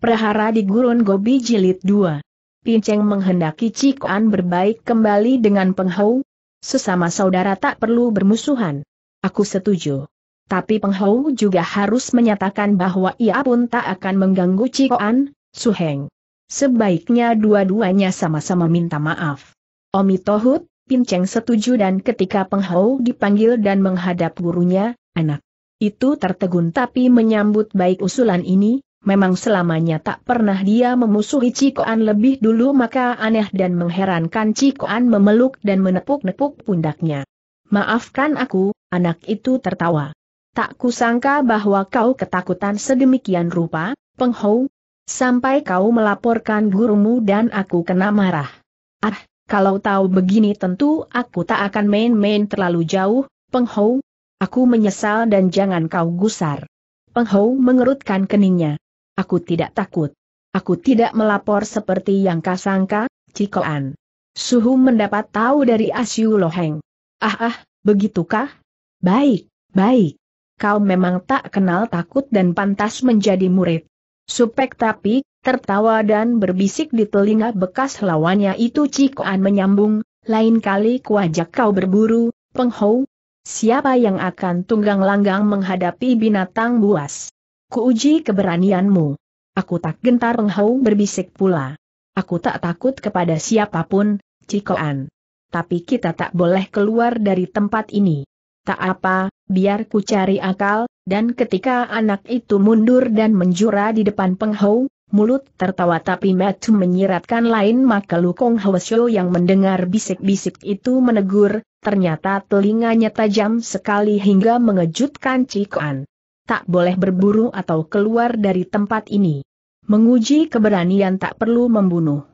Prahara di Gurun Gobi Jilid 2. Pinceng menghendaki Cikuan berbaik kembali dengan Penghau. Sesama saudara tak perlu bermusuhan. Aku setuju. Tapi Penghau juga harus menyatakan bahwa ia pun tak akan mengganggu Cikuan, Suheng. Sebaiknya dua-duanya sama-sama minta maaf. Omi Tohut, Pinceng setuju dan ketika Penghau dipanggil dan menghadap gurunya, anak itu tertegun tapi menyambut baik usulan ini, Memang selamanya tak pernah dia memusuhi Cikoan lebih dulu maka aneh dan mengherankan Cikoan memeluk dan menepuk-nepuk pundaknya. Maafkan aku, anak itu tertawa. Tak kusangka bahwa kau ketakutan sedemikian rupa, penghou. Sampai kau melaporkan gurumu dan aku kena marah. Ah, kalau tahu begini tentu aku tak akan main-main terlalu jauh, penghou. Aku menyesal dan jangan kau gusar. Penghou mengerutkan keningnya. Aku tidak takut. Aku tidak melapor seperti yang kasangka, Cikoan. Suhu mendapat tahu dari Asyu Loheng. Ah ah, begitukah? Baik, baik. Kau memang tak kenal takut dan pantas menjadi murid. Supek tapi, tertawa dan berbisik di telinga bekas lawannya itu Cikoan menyambung, lain kali kuajak kau berburu, penghou. Siapa yang akan tunggang langgang menghadapi binatang buas? Kuuji keberanianmu. Aku tak gentar penghau berbisik pula. Aku tak takut kepada siapapun, Cikoan. Tapi kita tak boleh keluar dari tempat ini. Tak apa, biar ku cari akal, dan ketika anak itu mundur dan menjura di depan penghau, mulut tertawa tapi mata menyiratkan lain maka Lukong Hwasyo yang mendengar bisik-bisik itu menegur, ternyata telinganya tajam sekali hingga mengejutkan Cikoan tak boleh berburu atau keluar dari tempat ini. Menguji keberanian tak perlu membunuh.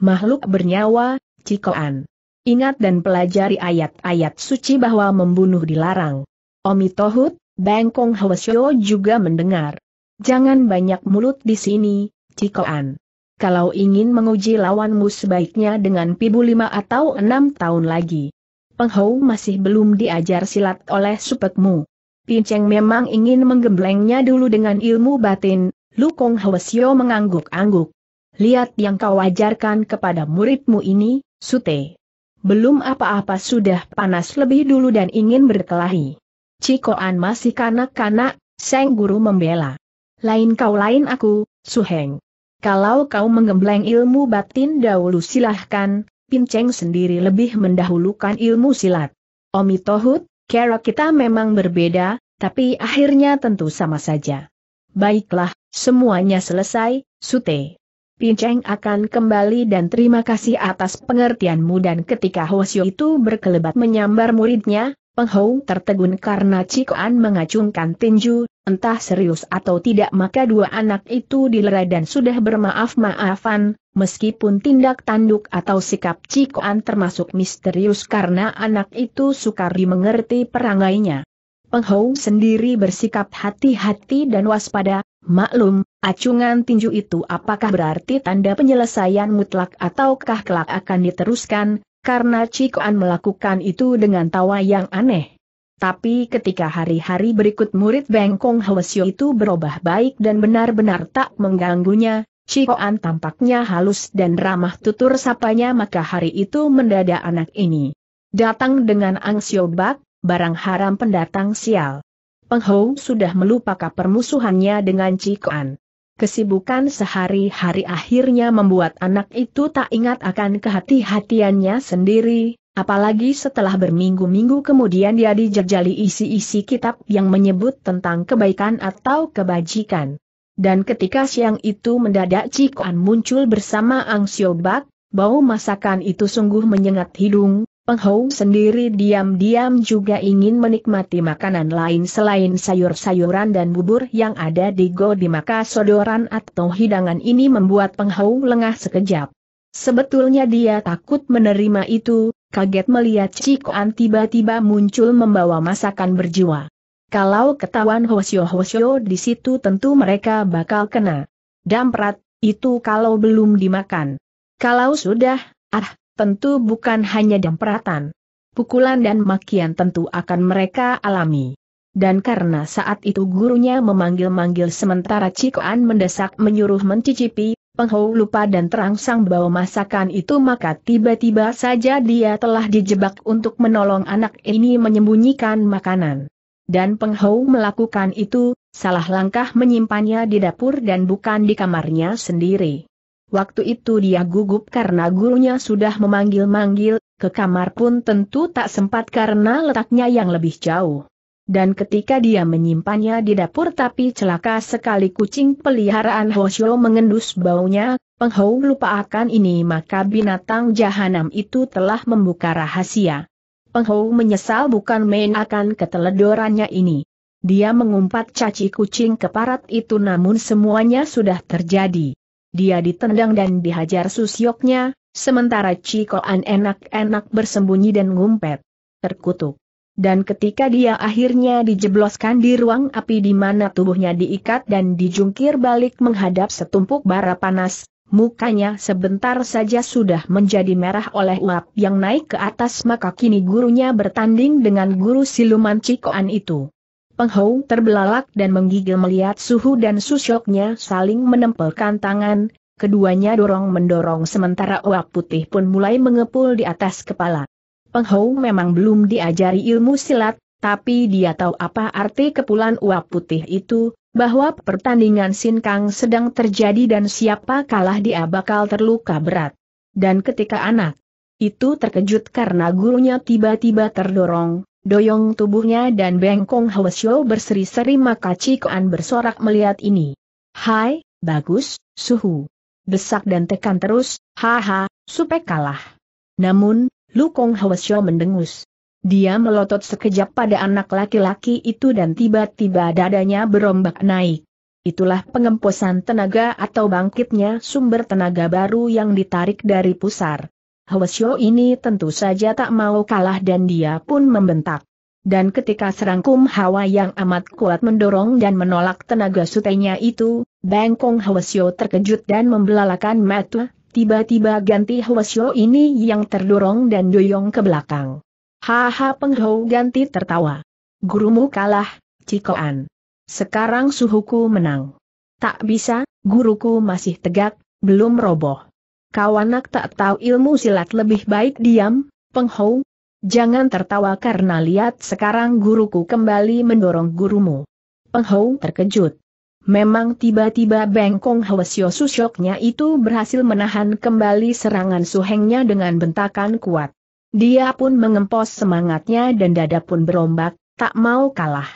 Makhluk bernyawa, Cikoan. Ingat dan pelajari ayat-ayat suci bahwa membunuh dilarang. Omi Tohut, Bangkong Hwasyo juga mendengar. Jangan banyak mulut di sini, Cikoan. Kalau ingin menguji lawanmu sebaiknya dengan pibu lima atau enam tahun lagi. Penghou masih belum diajar silat oleh supekmu. Pinceng memang ingin menggemblengnya dulu dengan ilmu batin, Lukong Sio mengangguk-angguk. Lihat yang kau ajarkan kepada muridmu ini, Sute. Belum apa-apa sudah panas lebih dulu dan ingin berkelahi. Cikoan masih kanak-kanak, Seng Guru membela. Lain kau lain aku, Suheng. Kalau kau menggembleng ilmu batin dahulu silahkan, Pinceng sendiri lebih mendahulukan ilmu silat. Omitohut. Kera kita memang berbeda, tapi akhirnya tentu sama saja. Baiklah, semuanya selesai, Sute. Pinceng akan kembali dan terima kasih atas pengertianmu dan ketika Hosyo itu berkelebat menyambar muridnya, Penghong tertegun karena Cikoan mengacungkan tinju, entah serius atau tidak maka dua anak itu dilerai dan sudah bermaaf-maafan, meskipun tindak tanduk atau sikap Cikoan termasuk misterius karena anak itu sukar dimengerti perangainya. Penghou sendiri bersikap hati-hati dan waspada, maklum, acungan tinju itu apakah berarti tanda penyelesaian mutlak ataukah kelak akan diteruskan, karena Cikoan melakukan itu dengan tawa yang aneh. Tapi ketika hari-hari berikut murid Bengkong Hwasyo itu berubah baik dan benar-benar tak mengganggunya, Cikoan tampaknya halus dan ramah tutur sapanya maka hari itu mendadak anak ini. Datang dengan angsiobak, barang haram pendatang sial. Penghou sudah melupakan permusuhannya dengan Cikoan. Kesibukan sehari-hari akhirnya membuat anak itu tak ingat akan kehati-hatiannya sendiri, apalagi setelah berminggu-minggu kemudian dia dijajali isi-isi kitab yang menyebut tentang kebaikan atau kebajikan dan ketika siang itu mendadak Cikuan muncul bersama Ang Siobak, bau masakan itu sungguh menyengat hidung, Peng Hou sendiri diam-diam juga ingin menikmati makanan lain selain sayur-sayuran dan bubur yang ada di Godi maka sodoran atau hidangan ini membuat Peng Hou lengah sekejap. Sebetulnya dia takut menerima itu, kaget melihat Cikuan tiba-tiba muncul membawa masakan berjiwa. Kalau ketahuan Hosyo-Hosyo di situ tentu mereka bakal kena. Damprat, itu kalau belum dimakan. Kalau sudah, ah, tentu bukan hanya dampratan. Pukulan dan makian tentu akan mereka alami. Dan karena saat itu gurunya memanggil-manggil sementara Cikoan mendesak menyuruh mencicipi, penghau lupa dan terangsang bahwa masakan itu maka tiba-tiba saja dia telah dijebak untuk menolong anak ini menyembunyikan makanan dan Peng Hou melakukan itu, salah langkah menyimpannya di dapur dan bukan di kamarnya sendiri. Waktu itu dia gugup karena gurunya sudah memanggil-manggil, ke kamar pun tentu tak sempat karena letaknya yang lebih jauh. Dan ketika dia menyimpannya di dapur tapi celaka sekali kucing peliharaan Hoshio mengendus baunya, Peng Hou lupa akan ini maka binatang jahanam itu telah membuka rahasia. Penghou menyesal bukan main akan keteledorannya ini. Dia mengumpat caci kucing keparat itu namun semuanya sudah terjadi. Dia ditendang dan dihajar susyoknya, sementara Cikoan enak-enak bersembunyi dan ngumpet. Terkutuk. Dan ketika dia akhirnya dijebloskan di ruang api di mana tubuhnya diikat dan dijungkir balik menghadap setumpuk bara panas, Mukanya sebentar saja sudah menjadi merah oleh uap yang naik ke atas maka kini gurunya bertanding dengan guru siluman Cikoan itu. Penghou terbelalak dan menggigil melihat suhu dan susyoknya saling menempelkan tangan, keduanya dorong-mendorong sementara uap putih pun mulai mengepul di atas kepala. Penghou memang belum diajari ilmu silat, tapi dia tahu apa arti kepulan uap putih itu, bahwa pertandingan sinkang sedang terjadi dan siapa kalah dia bakal terluka berat. Dan ketika anak itu terkejut karena gurunya tiba-tiba terdorong, doyong tubuhnya dan bengkong Hwasyo berseri-seri maka Cikuan bersorak melihat ini. Hai, bagus, suhu. Desak dan tekan terus, haha, supaya kalah. Namun, Lukong Hwasyo mendengus. Dia melotot sekejap pada anak laki-laki itu dan tiba-tiba dadanya berombak naik. Itulah pengemposan tenaga atau bangkitnya sumber tenaga baru yang ditarik dari pusar. Hwasyo ini tentu saja tak mau kalah dan dia pun membentak. Dan ketika serangkum hawa yang amat kuat mendorong dan menolak tenaga sutenya itu, Bengkong Hwasyo terkejut dan membelalakan mata, tiba-tiba ganti Hwasyo ini yang terdorong dan doyong ke belakang. Haha Penghau ganti tertawa. Gurumu kalah, Cikoan. Sekarang suhuku menang. Tak bisa, guruku masih tegak, belum roboh. Kawanak tak tahu ilmu silat lebih baik diam, Penghau. Jangan tertawa karena lihat sekarang guruku kembali mendorong gurumu. Penghau terkejut. Memang tiba-tiba bengkong Hwasyo Susyoknya itu berhasil menahan kembali serangan suhengnya dengan bentakan kuat. Dia pun mengempos semangatnya dan dada pun berombak, tak mau kalah.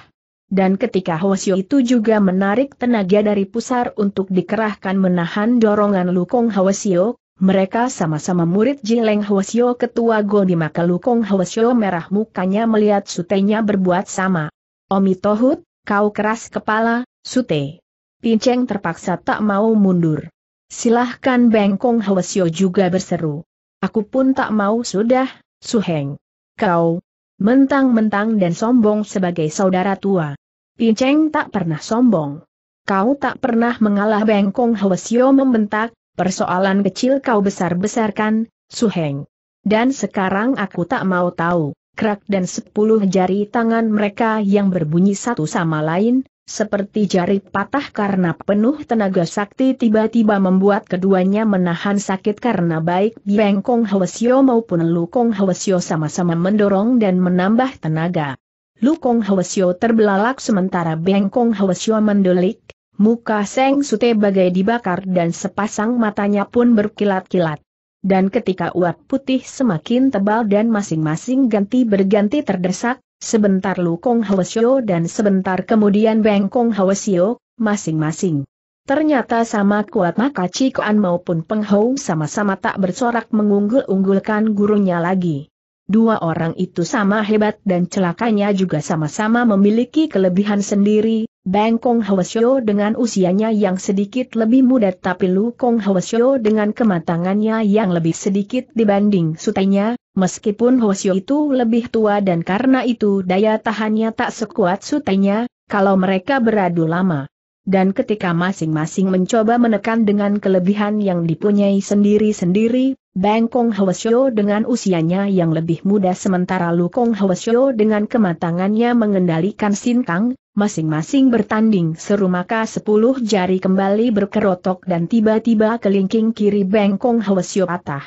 Dan ketika Hosio itu juga menarik tenaga dari pusar untuk dikerahkan menahan dorongan Lukong Hosio, mereka sama-sama murid Jileng Hosio ketua Goni maka Lukong Hosio merah mukanya melihat sutenya berbuat sama. Omi Tohut, kau keras kepala, sute. Pinceng terpaksa tak mau mundur. Silahkan Bengkong Hwasyo juga berseru. Aku pun tak mau sudah, Su Heng. Kau, mentang-mentang dan sombong sebagai saudara tua. Pinceng tak pernah sombong. Kau tak pernah mengalah Bengkong Hwasyo membentak, persoalan kecil kau besar-besarkan, Su Heng. Dan sekarang aku tak mau tahu, krak dan sepuluh jari tangan mereka yang berbunyi satu sama lain, seperti jari patah karena penuh tenaga sakti tiba-tiba membuat keduanya menahan sakit karena baik Beng Kong Hwasyo maupun Lu Kong Hwasyo sama-sama mendorong dan menambah tenaga. Lu Kong Hwasyo terbelalak sementara Beng Kong Hwasyo mendelik, muka Seng Sute bagai dibakar dan sepasang matanya pun berkilat-kilat. Dan ketika uap putih semakin tebal dan masing-masing ganti berganti terdesak, sebentar Lu Kong Hwasyo dan sebentar kemudian Beng Kong Hwasyo, masing-masing. Ternyata sama kuat maka Cikuan maupun Peng Hou sama-sama tak bersorak mengunggul-unggulkan gurunya lagi. Dua orang itu sama hebat dan celakanya juga sama-sama memiliki kelebihan sendiri, Bang Kong Hwasyo dengan usianya yang sedikit lebih muda tapi Lu Kong Hwasyo dengan kematangannya yang lebih sedikit dibanding sutainya, meskipun Hwasyo itu lebih tua dan karena itu daya tahannya tak sekuat sutainya, kalau mereka beradu lama. Dan ketika masing-masing mencoba menekan dengan kelebihan yang dipunyai sendiri-sendiri, Bang Kong Hwasyo dengan usianya yang lebih muda sementara Lu Kong Hwasyo dengan kematangannya mengendalikan Sin Kang, masing-masing bertanding seru maka sepuluh jari kembali berkerotok dan tiba-tiba kelingking kiri Bang Kong Hwasyo patah.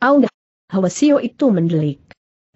Audah! Hwasyo itu mendelik.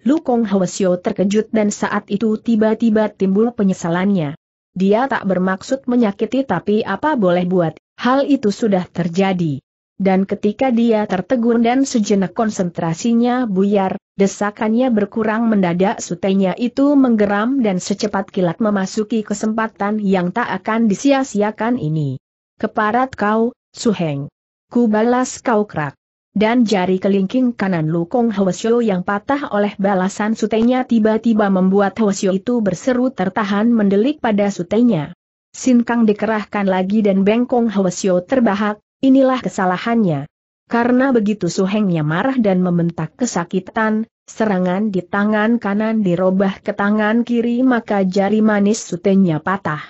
Lu Kong Hwasyo terkejut dan saat itu tiba-tiba timbul penyesalannya. Dia tak bermaksud menyakiti tapi apa boleh buat, hal itu sudah terjadi. Dan ketika dia tertegun dan sejenak konsentrasinya buyar, desakannya berkurang mendadak sutenya itu menggeram dan secepat kilat memasuki kesempatan yang tak akan disia-siakan ini. Keparat kau, Suheng. Ku balas kau krak dan jari kelingking kanan Lukong Hwasyo yang patah oleh balasan sutenya tiba-tiba membuat Hwasyo itu berseru tertahan mendelik pada sutenya. Sin dikerahkan lagi dan bengkong Hwasyo terbahak, inilah kesalahannya. Karena begitu suhengnya marah dan membentak kesakitan, serangan di tangan kanan dirobah ke tangan kiri maka jari manis sutenya patah.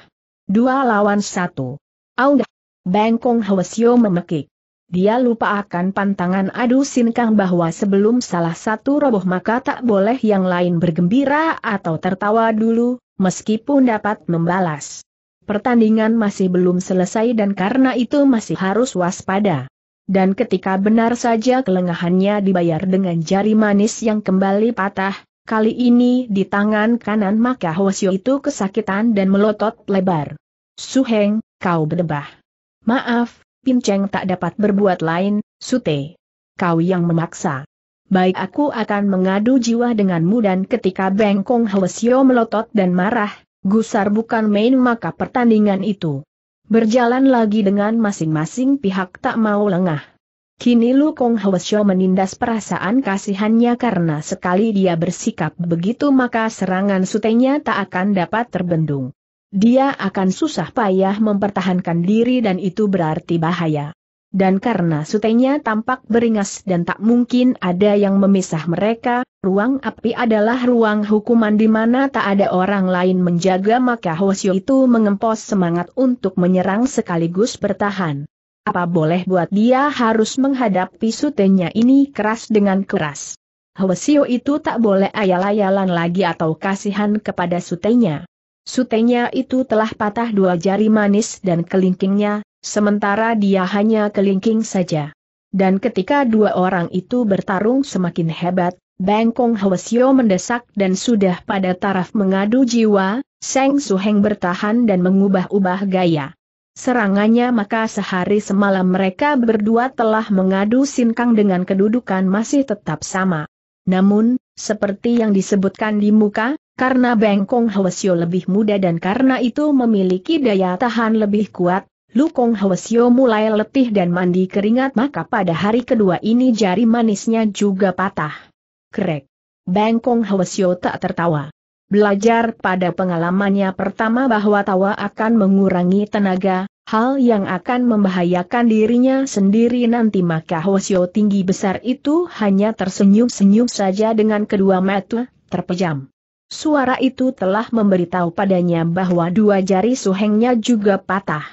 Dua lawan satu. Aung, Bengkong Hwasyo memekik. Dia lupa akan pantangan adu sinkang bahwa sebelum salah satu roboh maka tak boleh yang lain bergembira atau tertawa dulu, meskipun dapat membalas. Pertandingan masih belum selesai dan karena itu masih harus waspada. Dan ketika benar saja kelengahannya dibayar dengan jari manis yang kembali patah, kali ini di tangan kanan maka Hwasyo itu kesakitan dan melotot lebar. Suheng, kau berdebah. Maaf, Pim Cheng tak dapat berbuat lain, Sute. Kau yang memaksa. Baik aku akan mengadu jiwa denganmu dan ketika Bengkong Hwesyo melotot dan marah, gusar bukan main maka pertandingan itu. Berjalan lagi dengan masing-masing pihak tak mau lengah. Kini Lu Kong Hwesyo menindas perasaan kasihannya karena sekali dia bersikap begitu maka serangan sutenya tak akan dapat terbendung. Dia akan susah payah mempertahankan diri dan itu berarti bahaya. Dan karena sutenya tampak beringas dan tak mungkin ada yang memisah mereka, ruang api adalah ruang hukuman di mana tak ada orang lain menjaga maka Hosyo itu mengempos semangat untuk menyerang sekaligus bertahan. Apa boleh buat dia harus menghadapi sutenya ini keras dengan keras. Hosyo itu tak boleh ayal-ayalan lagi atau kasihan kepada sutenya. Sutenya itu telah patah dua jari manis dan kelingkingnya, sementara dia hanya kelingking saja. Dan ketika dua orang itu bertarung semakin hebat, Bengkong Hwasyo mendesak dan sudah pada taraf mengadu jiwa, Seng Suheng bertahan dan mengubah-ubah gaya. Serangannya maka sehari semalam mereka berdua telah mengadu sinkang dengan kedudukan masih tetap sama. Namun, seperti yang disebutkan di muka, karena Bengkong Hwasyo lebih muda dan karena itu memiliki daya tahan lebih kuat, Lukong Hwasyo mulai letih dan mandi keringat maka pada hari kedua ini jari manisnya juga patah. Krek. Bengkong Hwasyo tak tertawa. Belajar pada pengalamannya pertama bahwa tawa akan mengurangi tenaga, hal yang akan membahayakan dirinya sendiri nanti maka Hwasyo tinggi besar itu hanya tersenyum-senyum saja dengan kedua mata terpejam. Suara itu telah memberitahu padanya bahwa dua jari suhengnya juga patah.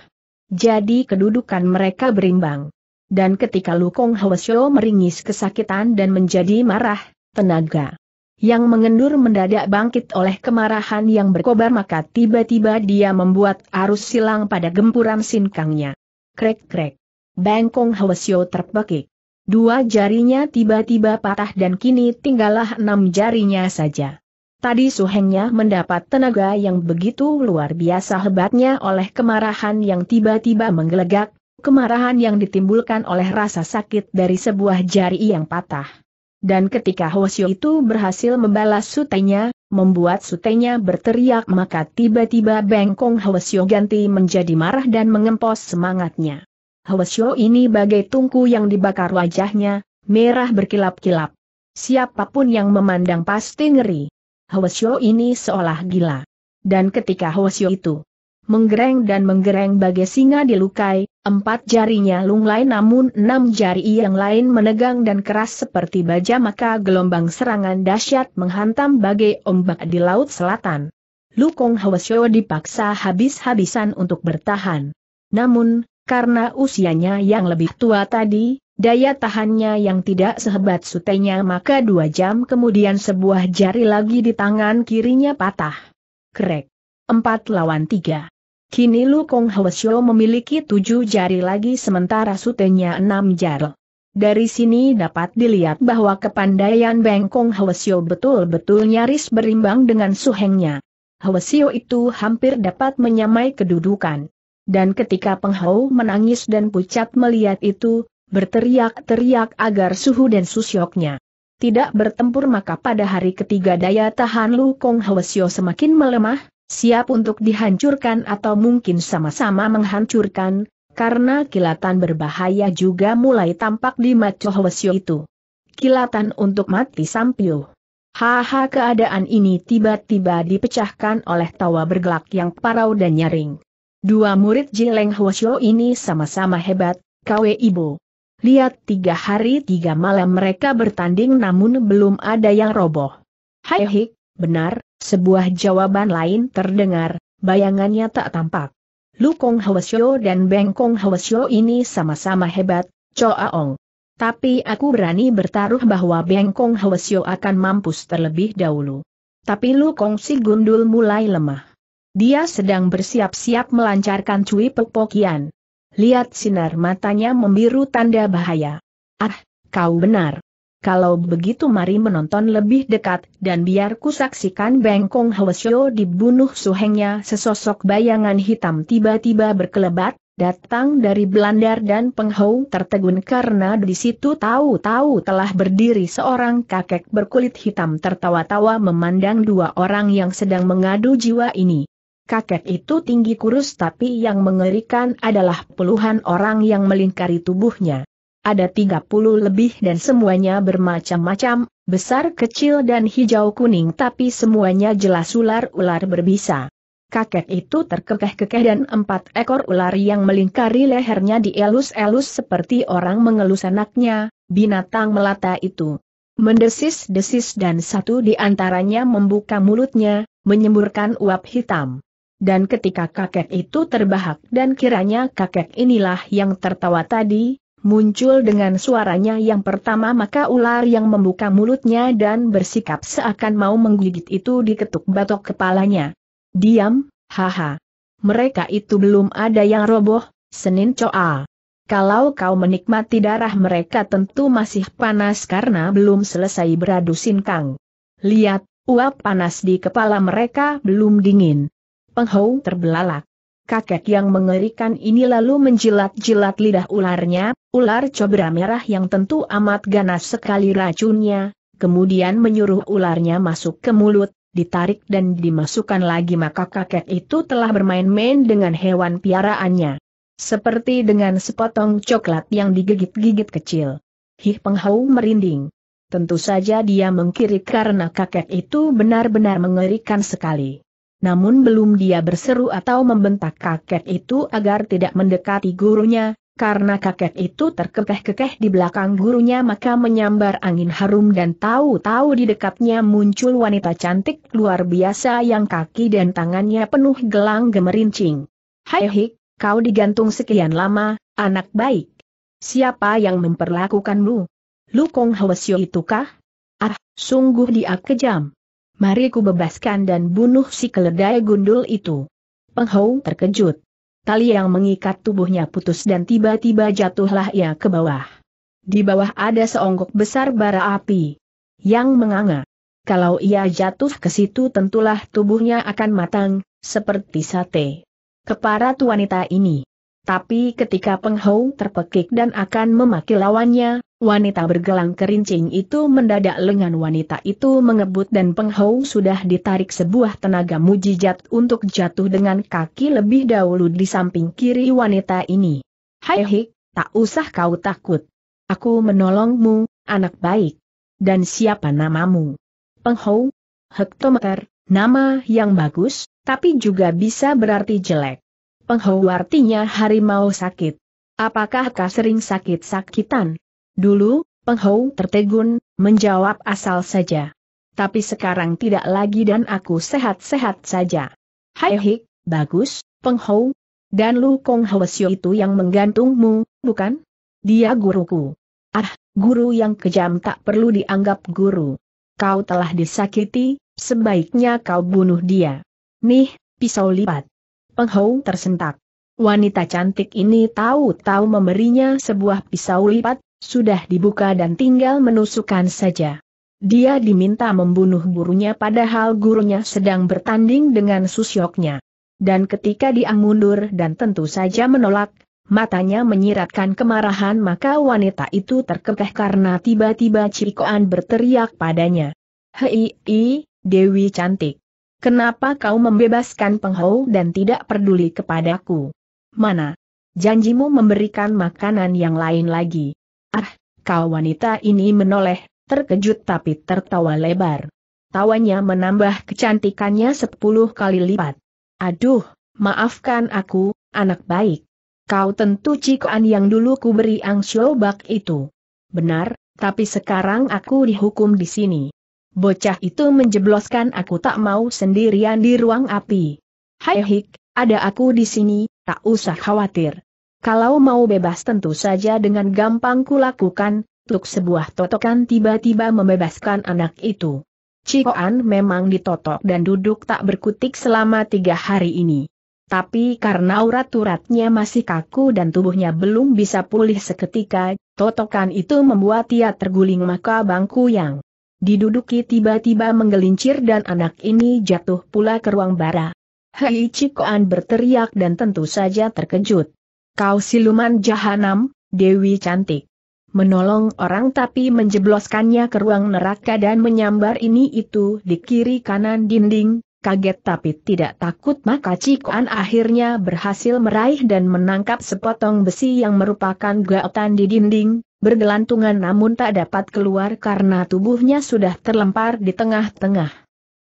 Jadi kedudukan mereka berimbang. Dan ketika Lukong Hwasyo meringis kesakitan dan menjadi marah, tenaga yang mengendur mendadak bangkit oleh kemarahan yang berkobar maka tiba-tiba dia membuat arus silang pada gempuran sinkangnya. Krek-krek. Bangkong Hwasyo terpekik. Dua jarinya tiba-tiba patah dan kini tinggallah enam jarinya saja. Tadi Suhengnya mendapat tenaga yang begitu luar biasa hebatnya oleh kemarahan yang tiba-tiba menggelegak, kemarahan yang ditimbulkan oleh rasa sakit dari sebuah jari yang patah. Dan ketika Hosyo itu berhasil membalas sutenya, membuat sutenya berteriak maka tiba-tiba bengkong Hosyo ganti menjadi marah dan mengempos semangatnya. Hosyo ini bagai tungku yang dibakar wajahnya, merah berkilap-kilap. Siapapun yang memandang pasti ngeri. Hwasyo ini seolah gila. Dan ketika Hwasyo itu menggereng dan menggereng bagai singa dilukai, empat jarinya lunglai namun enam jari yang lain menegang dan keras seperti baja maka gelombang serangan dahsyat menghantam bagai ombak di laut selatan. Lukong Hwasyo dipaksa habis-habisan untuk bertahan. Namun, karena usianya yang lebih tua tadi, Daya tahannya yang tidak sehebat sutenya maka dua jam kemudian sebuah jari lagi di tangan kirinya patah. Krek. Empat lawan tiga. Kini Lu Kong Hwasyo memiliki tujuh jari lagi sementara sutenya enam jari. Dari sini dapat dilihat bahwa kepandaian Beng Kong Hwasyo betul-betul nyaris berimbang dengan suhengnya. Hwasyo itu hampir dapat menyamai kedudukan. Dan ketika Peng menangis dan pucat melihat itu, berteriak-teriak agar suhu dan susyoknya tidak bertempur maka pada hari ketiga daya tahan Lu Kong Hwesio semakin melemah, siap untuk dihancurkan atau mungkin sama-sama menghancurkan, karena kilatan berbahaya juga mulai tampak di Macho Hwesio itu. Kilatan untuk mati Sampio. Haha keadaan ini tiba-tiba dipecahkan oleh tawa bergelak yang parau dan nyaring. Dua murid Jileng Hwasyo ini sama-sama hebat, Kwe Ibu. Lihat tiga hari tiga malam mereka bertanding namun belum ada yang roboh. Hai hik, benar, sebuah jawaban lain terdengar, bayangannya tak tampak. Lukong Hwasyo dan Bengkong Hwasyo ini sama-sama hebat, Choaong. Tapi aku berani bertaruh bahwa Bengkong Hwasyo akan mampus terlebih dahulu. Tapi Lukong si Gundul mulai lemah. Dia sedang bersiap-siap melancarkan cuy pepokian. Lihat sinar matanya membiru tanda bahaya. Ah, kau benar. Kalau begitu mari menonton lebih dekat dan biar ku saksikan Bengkong Hwasyo dibunuh suhengnya sesosok bayangan hitam tiba-tiba berkelebat, datang dari Belandar dan Penghou tertegun karena di situ tahu-tahu telah berdiri seorang kakek berkulit hitam tertawa-tawa memandang dua orang yang sedang mengadu jiwa ini. Kakek itu tinggi kurus tapi yang mengerikan adalah puluhan orang yang melingkari tubuhnya. Ada 30 lebih dan semuanya bermacam-macam, besar kecil dan hijau kuning tapi semuanya jelas ular-ular berbisa. Kakek itu terkekeh-kekeh dan empat ekor ular yang melingkari lehernya dielus-elus seperti orang mengelus anaknya, binatang melata itu. Mendesis-desis dan satu di antaranya membuka mulutnya, menyemburkan uap hitam. Dan ketika kakek itu terbahak dan kiranya kakek inilah yang tertawa tadi, muncul dengan suaranya yang pertama maka ular yang membuka mulutnya dan bersikap seakan mau menggigit itu diketuk batok kepalanya. Diam, haha. Mereka itu belum ada yang roboh, Senin Coa. Kalau kau menikmati darah mereka tentu masih panas karena belum selesai beradu sinkang. Lihat, uap panas di kepala mereka belum dingin. Penghau terbelalak. Kakek yang mengerikan ini lalu menjilat-jilat lidah ularnya, ular cobra merah yang tentu amat ganas sekali racunnya, kemudian menyuruh ularnya masuk ke mulut, ditarik dan dimasukkan lagi maka kakek itu telah bermain-main dengan hewan piaraannya. Seperti dengan sepotong coklat yang digigit-gigit kecil. Hih Penghau merinding. Tentu saja dia mengkiri karena kakek itu benar-benar mengerikan sekali namun belum dia berseru atau membentak kakek itu agar tidak mendekati gurunya, karena kakek itu terkekeh-kekeh di belakang gurunya maka menyambar angin harum dan tahu-tahu di dekatnya muncul wanita cantik luar biasa yang kaki dan tangannya penuh gelang gemerincing. Hai Hik, kau digantung sekian lama, anak baik. Siapa yang memperlakukanmu? Lu Kong Hwasyo itukah? Ah, sungguh dia kejam. Mari ku bebaskan dan bunuh si keledai gundul itu. Penghau terkejut. Tali yang mengikat tubuhnya putus dan tiba-tiba jatuhlah ia ke bawah. Di bawah ada seonggok besar bara api. Yang menganga. Kalau ia jatuh ke situ tentulah tubuhnya akan matang, seperti sate. Keparat wanita ini. Tapi ketika Penghau terpekik dan akan memaki lawannya, Wanita bergelang kerincing itu mendadak lengan wanita itu mengebut dan Penghau sudah ditarik sebuah tenaga mujizat untuk jatuh dengan kaki lebih dahulu di samping kiri wanita ini. Hai hik, tak usah kau takut. Aku menolongmu, anak baik. Dan siapa namamu? Penghau? Hektometer, nama yang bagus, tapi juga bisa berarti jelek. Penghau artinya harimau sakit. Apakah kau sering sakit-sakitan? Dulu, Peng tertegun, menjawab asal saja. Tapi sekarang tidak lagi dan aku sehat-sehat saja. Hai hik, bagus, Peng Dan Lu Kong Hwasyo itu yang menggantungmu, bukan? Dia guruku. Ah, guru yang kejam tak perlu dianggap guru. Kau telah disakiti, sebaiknya kau bunuh dia. Nih, pisau lipat. Peng tersentak. Wanita cantik ini tahu-tahu memberinya sebuah pisau lipat, sudah dibuka dan tinggal menusukkan saja. Dia diminta membunuh gurunya padahal gurunya sedang bertanding dengan susyoknya. Dan ketika dia mundur dan tentu saja menolak, matanya menyiratkan kemarahan maka wanita itu terkekeh karena tiba-tiba Cikoan berteriak padanya. Hei, i, Dewi cantik. Kenapa kau membebaskan penghau dan tidak peduli kepadaku? Mana? Janjimu memberikan makanan yang lain lagi. Ah, kau wanita ini menoleh, terkejut tapi tertawa lebar. Tawanya menambah kecantikannya sepuluh kali lipat. Aduh, maafkan aku, anak baik. Kau tentu cikuan yang dulu ku beri bak itu. Benar, tapi sekarang aku dihukum di sini. Bocah itu menjebloskan aku tak mau sendirian di ruang api. Hai hik, ada aku di sini, tak usah khawatir. Kalau mau bebas tentu saja dengan gampang kulakukan, tuk sebuah totokan tiba-tiba membebaskan anak itu. Cikoan memang ditotok dan duduk tak berkutik selama tiga hari ini. Tapi karena urat-uratnya masih kaku dan tubuhnya belum bisa pulih seketika, totokan itu membuat ia terguling maka bangku yang diduduki tiba-tiba menggelincir dan anak ini jatuh pula ke ruang bara. Hei Cikoan berteriak dan tentu saja terkejut. Kau siluman jahanam, Dewi cantik. Menolong orang tapi menjebloskannya ke ruang neraka dan menyambar ini itu di kiri kanan dinding, kaget tapi tidak takut maka Cikuan akhirnya berhasil meraih dan menangkap sepotong besi yang merupakan gaotan di dinding, bergelantungan namun tak dapat keluar karena tubuhnya sudah terlempar di tengah-tengah.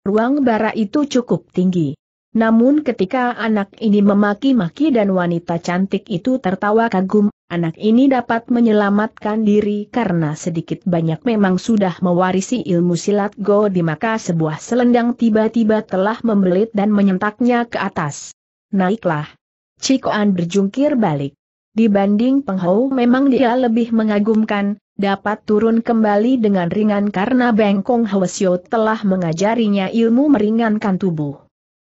Ruang bara itu cukup tinggi. Namun ketika anak ini memaki-maki dan wanita cantik itu tertawa kagum, anak ini dapat menyelamatkan diri karena sedikit banyak memang sudah mewarisi ilmu silat go di maka sebuah selendang tiba-tiba telah membelit dan menyentaknya ke atas. Naiklah. Cikoan berjungkir balik. Dibanding penghau memang dia lebih mengagumkan, dapat turun kembali dengan ringan karena Bengkong Hwasyo telah mengajarinya ilmu meringankan tubuh.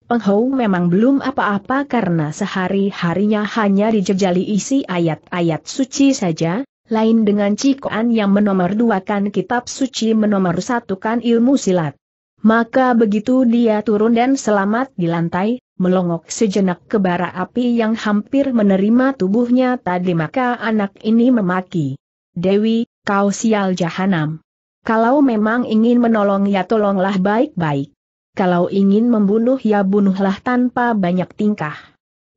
Peng memang belum apa-apa karena sehari-harinya hanya dijejali isi ayat-ayat suci saja, lain dengan Cikoan yang menomor duakan kitab suci menomor satukan ilmu silat. Maka begitu dia turun dan selamat di lantai, melongok sejenak ke bara api yang hampir menerima tubuhnya tadi maka anak ini memaki. Dewi, kau sial jahanam. Kalau memang ingin menolong ya tolonglah baik-baik kalau ingin membunuh ya bunuhlah tanpa banyak tingkah.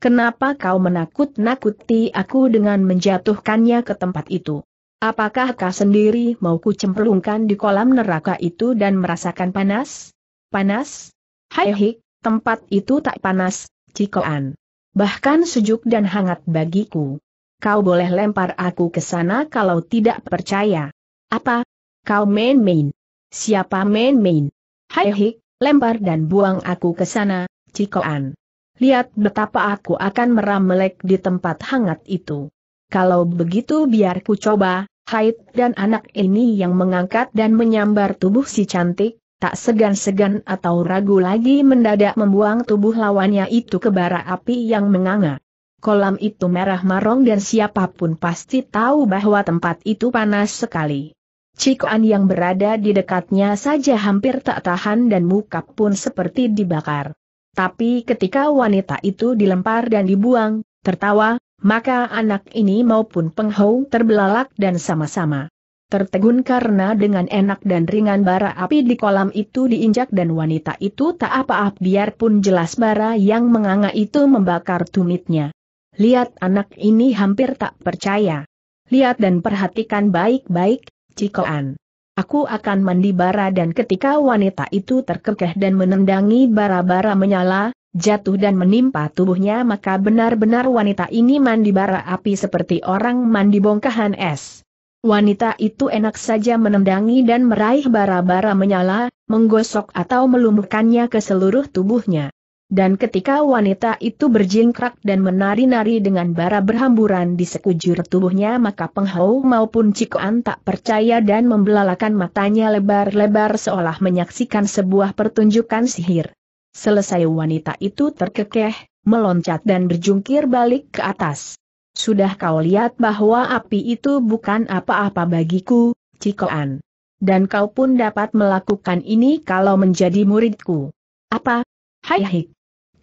Kenapa kau menakut-nakuti aku dengan menjatuhkannya ke tempat itu? Apakah kau sendiri mau kucemplungkan di kolam neraka itu dan merasakan panas? Panas? Hai hik, tempat itu tak panas, cikoan. Bahkan sejuk dan hangat bagiku. Kau boleh lempar aku ke sana kalau tidak percaya. Apa? Kau main-main? Siapa main-main? Hai hik, lempar dan buang aku ke sana, Cikoan. Lihat betapa aku akan meramelek di tempat hangat itu. Kalau begitu biar ku coba, Haid dan anak ini yang mengangkat dan menyambar tubuh si cantik, tak segan-segan atau ragu lagi mendadak membuang tubuh lawannya itu ke bara api yang menganga. Kolam itu merah marong dan siapapun pasti tahu bahwa tempat itu panas sekali. Cikoan yang berada di dekatnya saja hampir tak tahan dan muka pun seperti dibakar. Tapi ketika wanita itu dilempar dan dibuang, tertawa, maka anak ini maupun penghau terbelalak dan sama-sama tertegun karena dengan enak dan ringan bara api di kolam itu diinjak dan wanita itu tak apa-apa biarpun jelas bara yang menganga itu membakar tumitnya. Lihat anak ini hampir tak percaya. Lihat dan perhatikan baik-baik, Cikoan. Aku akan mandi bara dan ketika wanita itu terkekeh dan menendangi bara-bara menyala, jatuh dan menimpa tubuhnya maka benar-benar wanita ini mandi bara api seperti orang mandi bongkahan es. Wanita itu enak saja menendangi dan meraih bara-bara menyala, menggosok atau melumurkannya ke seluruh tubuhnya. Dan ketika wanita itu berjingkrak dan menari-nari dengan bara berhamburan di sekujur tubuhnya maka Penghau maupun Cikoan tak percaya dan membelalakan matanya lebar-lebar seolah menyaksikan sebuah pertunjukan sihir. Selesai wanita itu terkekeh, meloncat dan berjungkir balik ke atas. Sudah kau lihat bahwa api itu bukan apa-apa bagiku, Cikoan. Dan kau pun dapat melakukan ini kalau menjadi muridku. Apa? Hai hai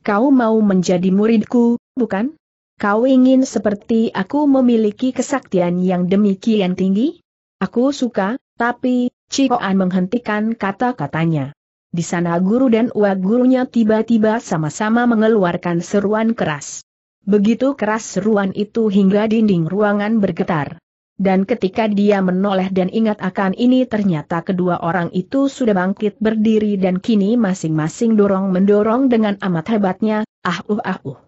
kau mau menjadi muridku, bukan? Kau ingin seperti aku memiliki kesaktian yang demikian tinggi? Aku suka, tapi, Cikoan menghentikan kata-katanya. Di sana guru dan uak gurunya tiba-tiba sama-sama mengeluarkan seruan keras. Begitu keras seruan itu hingga dinding ruangan bergetar dan ketika dia menoleh dan ingat akan ini ternyata kedua orang itu sudah bangkit berdiri dan kini masing-masing dorong-mendorong dengan amat hebatnya, ah uh ah uh.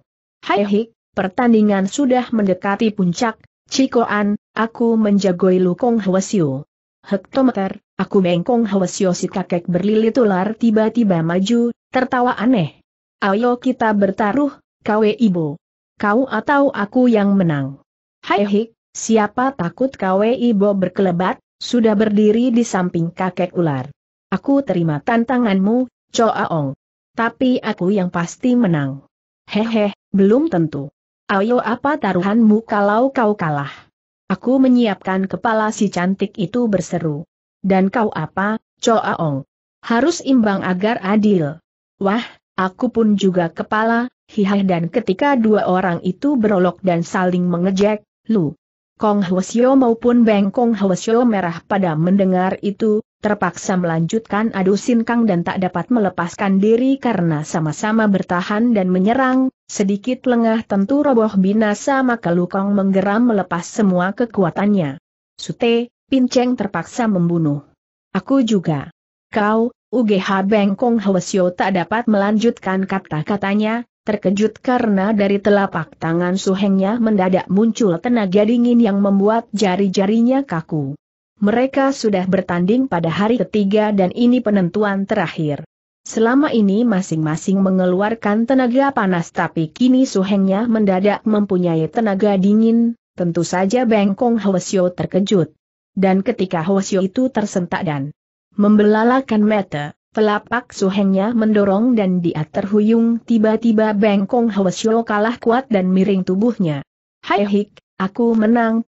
Hai hik, pertandingan sudah mendekati puncak, Cikoan, aku menjagoi lukong hwasyo. Hektometer, aku mengkong hwasyo si kakek berlilit ular tiba-tiba maju, tertawa aneh. Ayo kita bertaruh, kawe ibu. Kau atau aku yang menang. Hai hik, Siapa takut KWI Bo berkelebat, sudah berdiri di samping kakek ular. Aku terima tantanganmu, Choaong. Tapi aku yang pasti menang. Hehe, belum tentu. Ayo apa taruhanmu kalau kau kalah? Aku menyiapkan kepala si cantik itu berseru. Dan kau apa, Choaong? Harus imbang agar adil. Wah, aku pun juga kepala, hihah dan ketika dua orang itu berolok dan saling mengejek, lu, Kong Hwasyo maupun Beng Kong Hwasyo merah pada mendengar itu, terpaksa melanjutkan adu sinkang dan tak dapat melepaskan diri karena sama-sama bertahan dan menyerang, sedikit lengah tentu roboh binasa maka Lukong menggeram melepas semua kekuatannya. Sute, Pinceng terpaksa membunuh. Aku juga. Kau, UGH Beng Kong Hwasyo tak dapat melanjutkan kata-katanya, terkejut karena dari telapak tangan suhengnya mendadak muncul tenaga dingin yang membuat jari-jarinya kaku. Mereka sudah bertanding pada hari ketiga dan ini penentuan terakhir. Selama ini masing-masing mengeluarkan tenaga panas tapi kini suhengnya mendadak mempunyai tenaga dingin, tentu saja Bengkong Hwasyo terkejut. Dan ketika Hwasyo itu tersentak dan membelalakan mata, Telapak suhengnya mendorong dan dia terhuyung tiba-tiba bengkong Hwasyo kalah kuat dan miring tubuhnya. Hai hik, aku menang,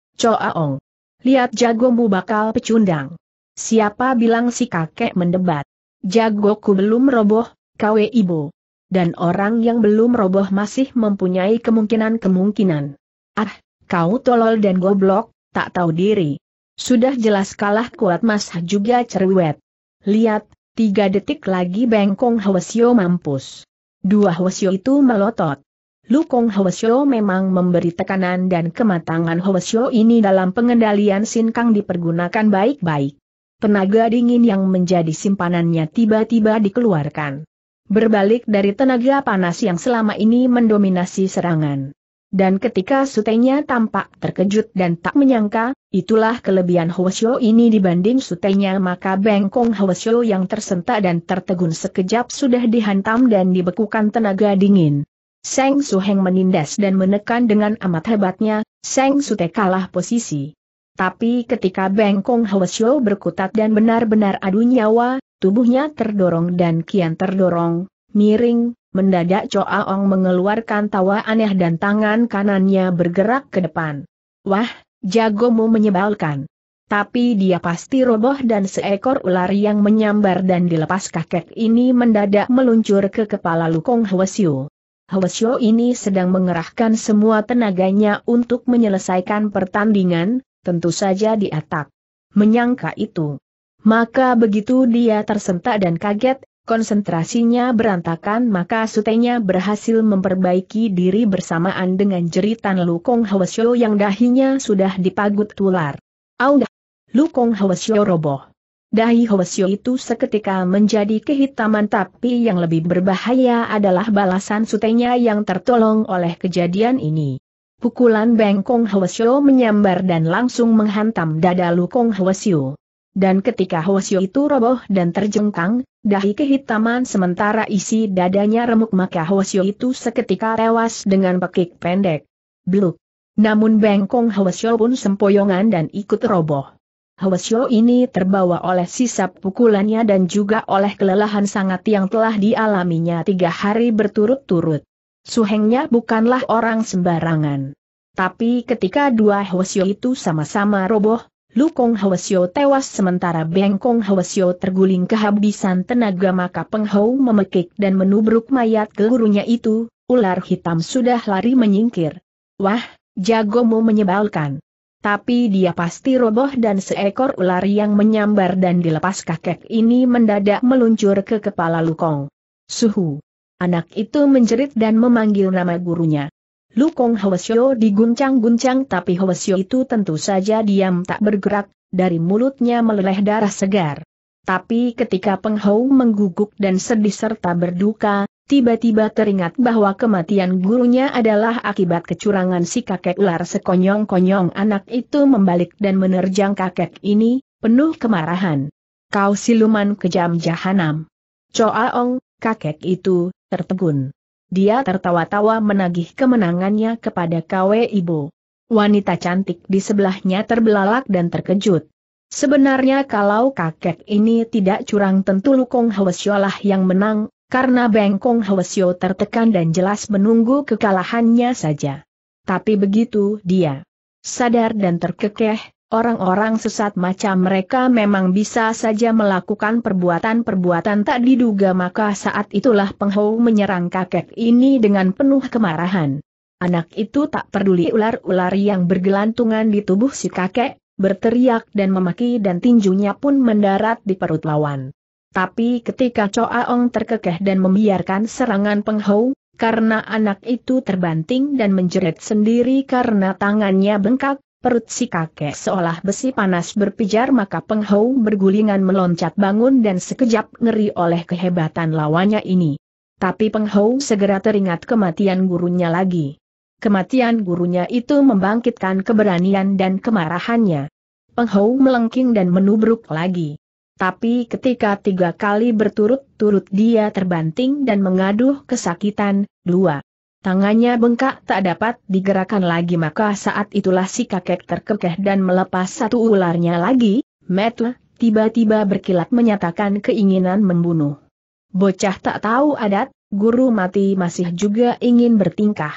Ong. Lihat jagomu bakal pecundang. Siapa bilang si kakek mendebat? Jagoku belum roboh, kawe ibu. Dan orang yang belum roboh masih mempunyai kemungkinan-kemungkinan. Ah, kau tolol dan goblok, tak tahu diri. Sudah jelas kalah kuat mas juga cerewet. Lihat, Tiga detik lagi Bengkong Hwasyo mampus. Dua Hwasyo itu melotot. Lukong Hwasyo memang memberi tekanan dan kematangan Hwasyo ini dalam pengendalian Sinkang dipergunakan baik-baik. Tenaga dingin yang menjadi simpanannya tiba-tiba dikeluarkan. Berbalik dari tenaga panas yang selama ini mendominasi serangan. Dan ketika sutenya tampak terkejut dan tak menyangka, itulah kelebihan Hwasyo ini dibanding sutenya maka bengkong Hwasyo yang tersentak dan tertegun sekejap sudah dihantam dan dibekukan tenaga dingin. Seng Suheng menindas dan menekan dengan amat hebatnya, Seng Sute kalah posisi. Tapi ketika Bengkong Hwasyo berkutat dan benar-benar adu nyawa, tubuhnya terdorong dan kian terdorong, miring, Mendadak Choa Ong mengeluarkan tawa aneh dan tangan kanannya bergerak ke depan. Wah, jagomu menyebalkan. Tapi dia pasti roboh dan seekor ular yang menyambar dan dilepas kakek ini mendadak meluncur ke kepala Lukong Hwasyu. Hwasyu ini sedang mengerahkan semua tenaganya untuk menyelesaikan pertandingan, tentu saja di atak. Menyangka itu. Maka begitu dia tersentak dan kaget, konsentrasinya berantakan maka sutenya berhasil memperbaiki diri bersamaan dengan jeritan Lukong Hwasyo yang dahinya sudah dipagut tular. Audah! Lukong Hwasyo roboh. Dahi Hwasyo itu seketika menjadi kehitaman tapi yang lebih berbahaya adalah balasan sutenya yang tertolong oleh kejadian ini. Pukulan bengkong Hwasyo menyambar dan langsung menghantam dada Lukong Hwasyo. Dan ketika Hwasyo itu roboh dan terjengkang, dahi kehitaman sementara isi dadanya remuk maka Hwasyo itu seketika tewas dengan pekik pendek. Bluk. Namun bengkong Hwasyo pun sempoyongan dan ikut roboh. Hwasyo ini terbawa oleh sisa pukulannya dan juga oleh kelelahan sangat yang telah dialaminya tiga hari berturut-turut. Suhengnya bukanlah orang sembarangan. Tapi ketika dua Hwasyo itu sama-sama roboh, Lukong Hwasyo tewas sementara Bengkong Hwasyo terguling kehabisan tenaga maka Peng Hou memekik dan menubruk mayat ke gurunya itu, ular hitam sudah lari menyingkir. Wah, jago jagomu menyebalkan. Tapi dia pasti roboh dan seekor ular yang menyambar dan dilepas kakek ini mendadak meluncur ke kepala Lukong. Suhu. Anak itu menjerit dan memanggil nama gurunya. Lukong Hwasyo diguncang-guncang tapi Hwasyo itu tentu saja diam tak bergerak, dari mulutnya meleleh darah segar. Tapi ketika Peng Hou mengguguk dan sedih serta berduka, tiba-tiba teringat bahwa kematian gurunya adalah akibat kecurangan si kakek ular sekonyong-konyong anak itu membalik dan menerjang kakek ini, penuh kemarahan. Kau siluman kejam jahanam. Choa Ong, kakek itu, tertegun. Dia tertawa-tawa menagih kemenangannya kepada Kwe ibu. Wanita cantik di sebelahnya terbelalak dan terkejut. Sebenarnya kalau kakek ini tidak curang tentu Lukong Hwasyo lah yang menang, karena Bengkong Hwasyo tertekan dan jelas menunggu kekalahannya saja. Tapi begitu dia sadar dan terkekeh, Orang-orang sesat macam mereka memang bisa saja melakukan perbuatan-perbuatan tak diduga maka saat itulah Penghou menyerang kakek ini dengan penuh kemarahan. Anak itu tak peduli ular-ular yang bergelantungan di tubuh si kakek, berteriak dan memaki dan tinjunya pun mendarat di perut lawan. Tapi ketika Choa Ong terkekeh dan membiarkan serangan Penghou, karena anak itu terbanting dan menjerit sendiri karena tangannya bengkak, Perut si kakek seolah besi panas berpijar maka penghau bergulingan meloncat bangun dan sekejap ngeri oleh kehebatan lawannya ini. Tapi penghau segera teringat kematian gurunya lagi. Kematian gurunya itu membangkitkan keberanian dan kemarahannya. Penghau melengking dan menubruk lagi. Tapi ketika tiga kali berturut-turut dia terbanting dan mengaduh kesakitan, dua, Tangannya bengkak tak dapat digerakkan lagi maka saat itulah si kakek terkekeh dan melepas satu ularnya lagi, Metle, tiba-tiba berkilat menyatakan keinginan membunuh. Bocah tak tahu adat, guru mati masih juga ingin bertingkah.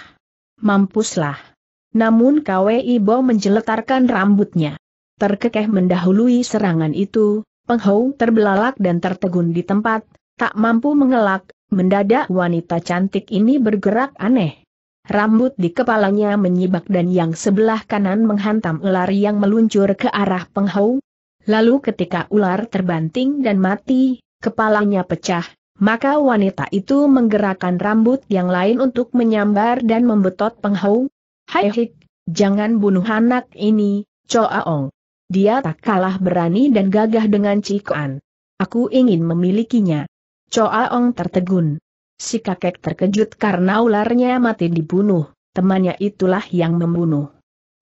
Mampuslah. Namun KWI Bo menjeletarkan rambutnya. Terkekeh mendahului serangan itu, Penghau terbelalak dan tertegun di tempat, tak mampu mengelak, Mendadak wanita cantik ini bergerak aneh. Rambut di kepalanya menyibak dan yang sebelah kanan menghantam ular yang meluncur ke arah penghau. Lalu ketika ular terbanting dan mati, kepalanya pecah, maka wanita itu menggerakkan rambut yang lain untuk menyambar dan membetot penghau. Hai hik, jangan bunuh anak ini, Coaong. Dia tak kalah berani dan gagah dengan Cikoan. Aku ingin memilikinya. Ong tertegun. Si kakek terkejut karena ularnya mati dibunuh, temannya itulah yang membunuh.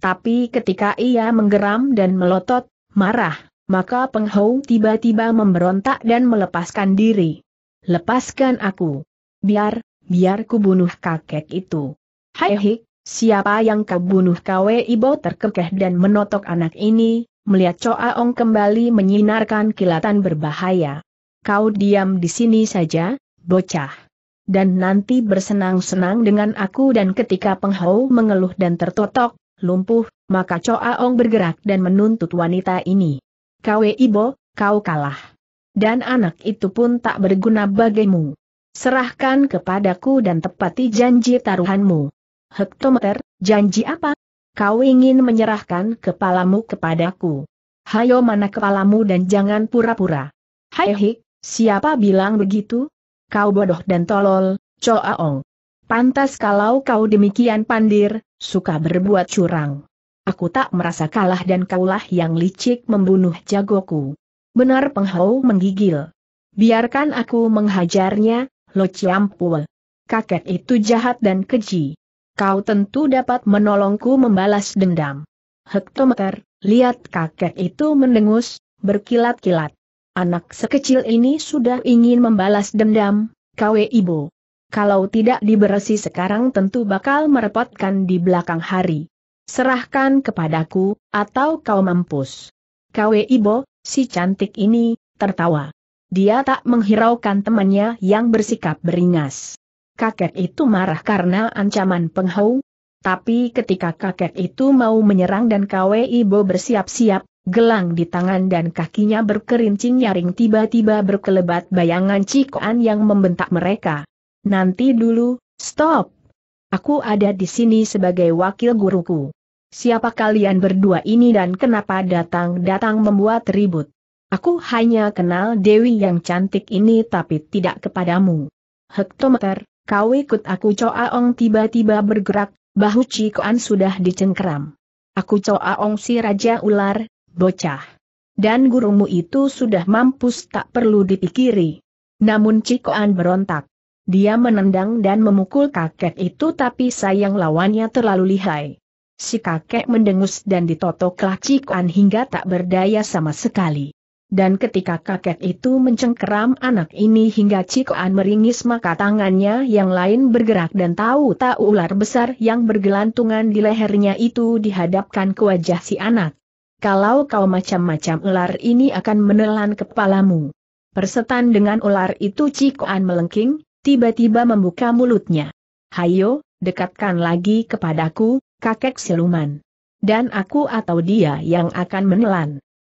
Tapi ketika ia menggeram dan melotot, marah, maka Penghou tiba-tiba memberontak dan melepaskan diri. Lepaskan aku. Biar, biar ku bunuh kakek itu. Hai hik, siapa yang kau bunuh kawe ibo terkekeh dan menotok anak ini, melihat Choa Ong kembali menyinarkan kilatan berbahaya kau diam di sini saja, bocah. Dan nanti bersenang-senang dengan aku dan ketika penghau mengeluh dan tertotok, lumpuh, maka ong bergerak dan menuntut wanita ini. Kau Ibo, kau kalah. Dan anak itu pun tak berguna bagimu. Serahkan kepadaku dan tepati janji taruhanmu. Hektometer, janji apa? Kau ingin menyerahkan kepalamu kepadaku. Hayo mana kepalamu dan jangan pura-pura. Hai hik, Siapa bilang begitu? Kau bodoh dan tolol, Coaong. Pantas kalau kau demikian pandir, suka berbuat curang. Aku tak merasa kalah dan kaulah yang licik membunuh jagoku. Benar penghau menggigil. Biarkan aku menghajarnya, Lo Ciampul. Kakek itu jahat dan keji. Kau tentu dapat menolongku membalas dendam. Hektometer, lihat kakek itu mendengus, berkilat-kilat. Anak sekecil ini sudah ingin membalas dendam, KW Ibo. Kalau tidak diberesi sekarang tentu bakal merepotkan di belakang hari. Serahkan kepadaku, atau kau mampus. KW Ibo, si cantik ini, tertawa. Dia tak menghiraukan temannya yang bersikap beringas. Kakek itu marah karena ancaman penghau, tapi ketika kakek itu mau menyerang dan KW Ibo bersiap-siap, Gelang di tangan dan kakinya berkerincing nyaring tiba-tiba berkelebat bayangan Cikoan yang membentak mereka. Nanti dulu, stop. Aku ada di sini sebagai wakil guruku. Siapa kalian berdua ini dan kenapa datang-datang membuat ribut? Aku hanya kenal Dewi yang cantik ini tapi tidak kepadamu. Hektometer, kau ikut aku Coaong tiba-tiba bergerak, bahu Cikoan sudah dicengkram. Aku Coaong si Raja Ular, bocah. Dan gurumu itu sudah mampus tak perlu dipikiri. Namun Cikoan berontak. Dia menendang dan memukul kakek itu tapi sayang lawannya terlalu lihai. Si kakek mendengus dan ditotoklah Cikoan hingga tak berdaya sama sekali. Dan ketika kakek itu mencengkeram anak ini hingga Cikoan meringis maka tangannya yang lain bergerak dan tahu tak ular besar yang bergelantungan di lehernya itu dihadapkan ke wajah si anak. Kalau kau macam-macam ular ini akan menelan kepalamu. Persetan dengan ular itu Cikoan melengking, tiba-tiba membuka mulutnya. Hayo, dekatkan lagi kepadaku, kakek siluman. Dan aku atau dia yang akan menelan.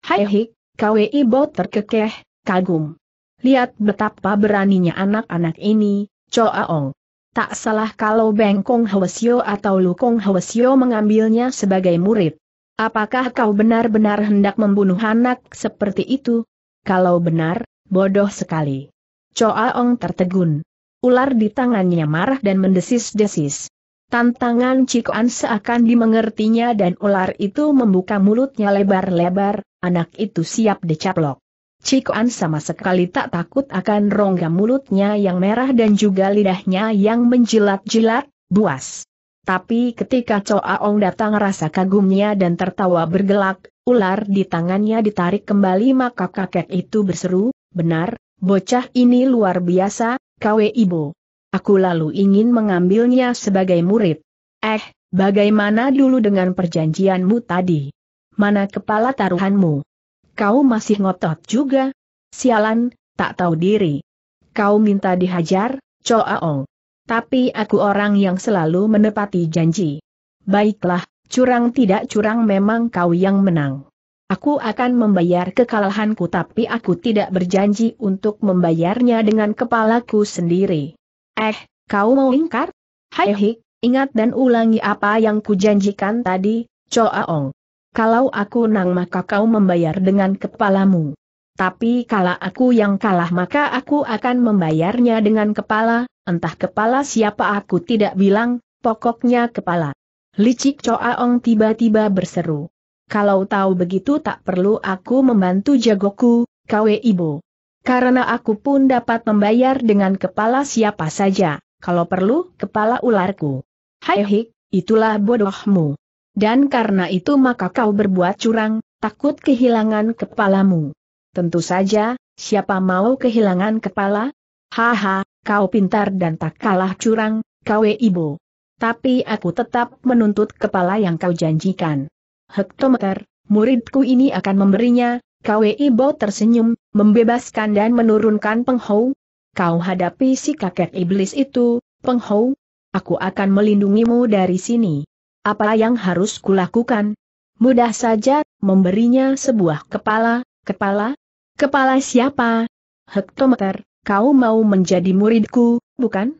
Hai hik, KWI bot terkekeh, kagum. Lihat betapa beraninya anak-anak ini, Ong. Tak salah kalau Bengkong Hwasyo atau Lukong Hwasyo mengambilnya sebagai murid. Apakah kau benar-benar hendak membunuh anak seperti itu? Kalau benar, bodoh sekali. Choaong tertegun. Ular di tangannya marah dan mendesis-desis. Tantangan Cikoan seakan dimengertinya dan ular itu membuka mulutnya lebar-lebar, anak itu siap dicaplok. Cikoan sama sekali tak takut akan rongga mulutnya yang merah dan juga lidahnya yang menjilat-jilat, buas. Tapi ketika Coaong datang rasa kagumnya dan tertawa bergelak, ular di tangannya ditarik kembali maka kakek itu berseru, benar, bocah ini luar biasa, kawe ibu. Aku lalu ingin mengambilnya sebagai murid. Eh, bagaimana dulu dengan perjanjianmu tadi? Mana kepala taruhanmu? Kau masih ngotot juga? Sialan, tak tahu diri. Kau minta dihajar, Coaong. Tapi aku orang yang selalu menepati janji. Baiklah, curang tidak curang memang kau yang menang. Aku akan membayar kekalahanku tapi aku tidak berjanji untuk membayarnya dengan kepalaku sendiri. Eh, kau mau ingkar? Hai hik, ingat dan ulangi apa yang kujanjikan tadi, Choa Ong. Kalau aku nang maka kau membayar dengan kepalamu. Tapi kalau aku yang kalah maka aku akan membayarnya dengan kepala, entah kepala siapa aku tidak bilang, pokoknya kepala. Licik Coaong tiba-tiba berseru. Kalau tahu begitu tak perlu aku membantu jagoku, Kwe Ibu. Karena aku pun dapat membayar dengan kepala siapa saja, kalau perlu kepala ularku. Hai hik, itulah bodohmu. Dan karena itu maka kau berbuat curang, takut kehilangan kepalamu. Tentu saja, siapa mau kehilangan kepala? Haha, kau pintar dan tak kalah curang, kawe ibu. Tapi aku tetap menuntut kepala yang kau janjikan. Hektometer, muridku ini akan memberinya, kawe ibu tersenyum, membebaskan dan menurunkan penghou. Kau hadapi si kakek iblis itu, penghou. Aku akan melindungimu dari sini. Apa yang harus kulakukan? Mudah saja, memberinya sebuah kepala, kepala, Kepala siapa? Hektometer, kau mau menjadi muridku, bukan?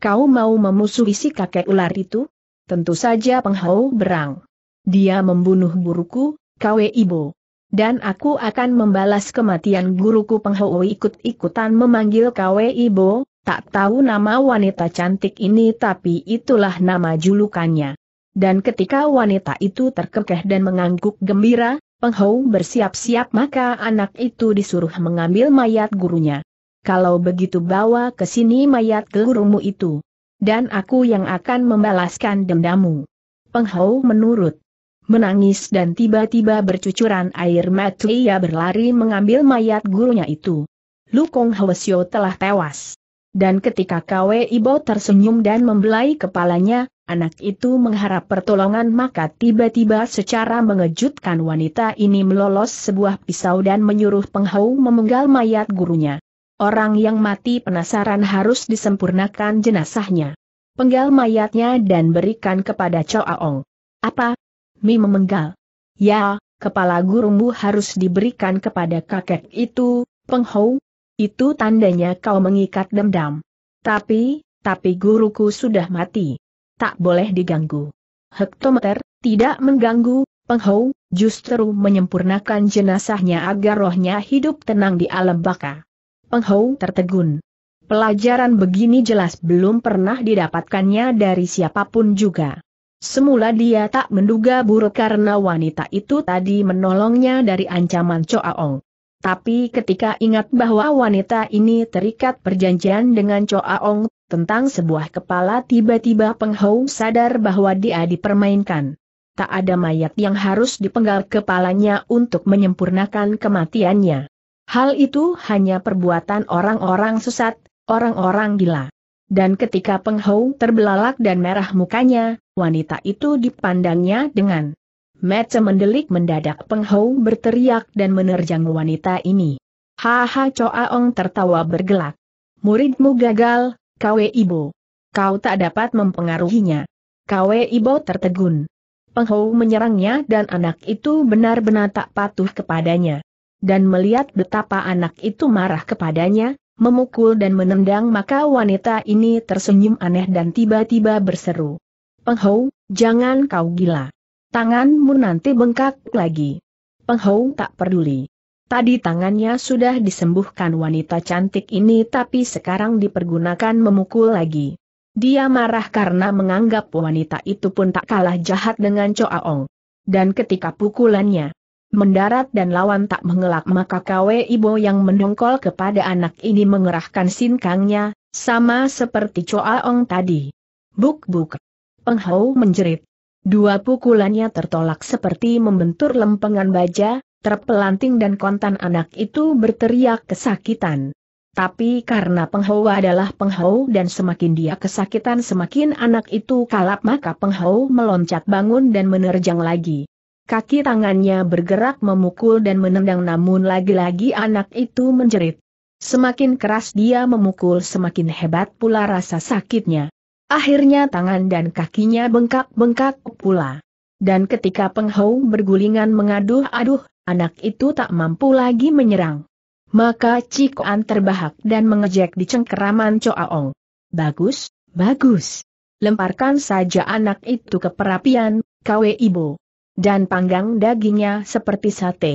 Kau mau memusuhi si kakek ular itu? Tentu saja penghau berang. Dia membunuh guruku, Kwe Ibo. Dan aku akan membalas kematian guruku penghau ikut-ikutan memanggil Kwe Ibo, tak tahu nama wanita cantik ini tapi itulah nama julukannya. Dan ketika wanita itu terkekeh dan mengangguk gembira, Penghou bersiap-siap maka anak itu disuruh mengambil mayat gurunya. Kalau begitu bawa ke sini mayat gurumu itu. Dan aku yang akan membalaskan dendamu. Penghou menurut. Menangis dan tiba-tiba bercucuran air mata ia berlari mengambil mayat gurunya itu. Lukong Hwasyo telah tewas. Dan ketika Kwe Ibo tersenyum dan membelai kepalanya, Anak itu mengharap pertolongan maka tiba-tiba secara mengejutkan wanita ini melolos sebuah pisau dan menyuruh penghau memenggal mayat gurunya. Orang yang mati penasaran harus disempurnakan jenazahnya. Penggal mayatnya dan berikan kepada Aong. Apa? Mi memenggal. Ya, kepala gurumu harus diberikan kepada kakek itu, penghau. Itu tandanya kau mengikat dendam. Tapi, tapi guruku sudah mati tak boleh diganggu. Hektometer, tidak mengganggu, Penghau justru menyempurnakan jenazahnya agar rohnya hidup tenang di alam baka. Penghau tertegun. Pelajaran begini jelas belum pernah didapatkannya dari siapapun juga. Semula dia tak menduga buruk karena wanita itu tadi menolongnya dari ancaman Choaong. Tapi ketika ingat bahwa wanita ini terikat perjanjian dengan Choaong tentang sebuah kepala tiba-tiba penghau sadar bahwa dia dipermainkan. Tak ada mayat yang harus dipenggal kepalanya untuk menyempurnakan kematiannya. Hal itu hanya perbuatan orang-orang sesat, orang-orang gila. Dan ketika penghau terbelalak dan merah mukanya, wanita itu dipandangnya dengan mata mendelik mendadak penghau berteriak dan menerjang wanita ini. Haha Choa Ong tertawa bergelak. Muridmu gagal, Kwe Ibo. Kau tak dapat mempengaruhinya. Kwe Ibo tertegun. Penghou menyerangnya dan anak itu benar-benar tak patuh kepadanya. Dan melihat betapa anak itu marah kepadanya, memukul dan menendang maka wanita ini tersenyum aneh dan tiba-tiba berseru. Penghou, jangan kau gila. Tanganmu nanti bengkak lagi. Penghou tak peduli. Tadi tangannya sudah disembuhkan wanita cantik ini tapi sekarang dipergunakan memukul lagi. Dia marah karena menganggap wanita itu pun tak kalah jahat dengan Ong. Dan ketika pukulannya mendarat dan lawan tak mengelak maka Kwe Ibo yang mendongkol kepada anak ini mengerahkan sinkangnya, sama seperti Ong tadi. Buk-buk. Peng Hau menjerit. Dua pukulannya tertolak seperti membentur lempengan baja, Terpelanting dan kontan anak itu berteriak kesakitan. Tapi karena penghau adalah penghau dan semakin dia kesakitan semakin anak itu kalap maka penghau meloncat bangun dan menerjang lagi. Kaki tangannya bergerak memukul dan menendang namun lagi-lagi anak itu menjerit. Semakin keras dia memukul semakin hebat pula rasa sakitnya. Akhirnya tangan dan kakinya bengkak-bengkak pula. Dan ketika penghau bergulingan mengaduh-aduh, Anak itu tak mampu lagi menyerang. Maka Cikoan terbahak dan mengejek di cengkeraman Coaong. Bagus, bagus. Lemparkan saja anak itu ke perapian, kawe Ibu. Dan panggang dagingnya seperti sate.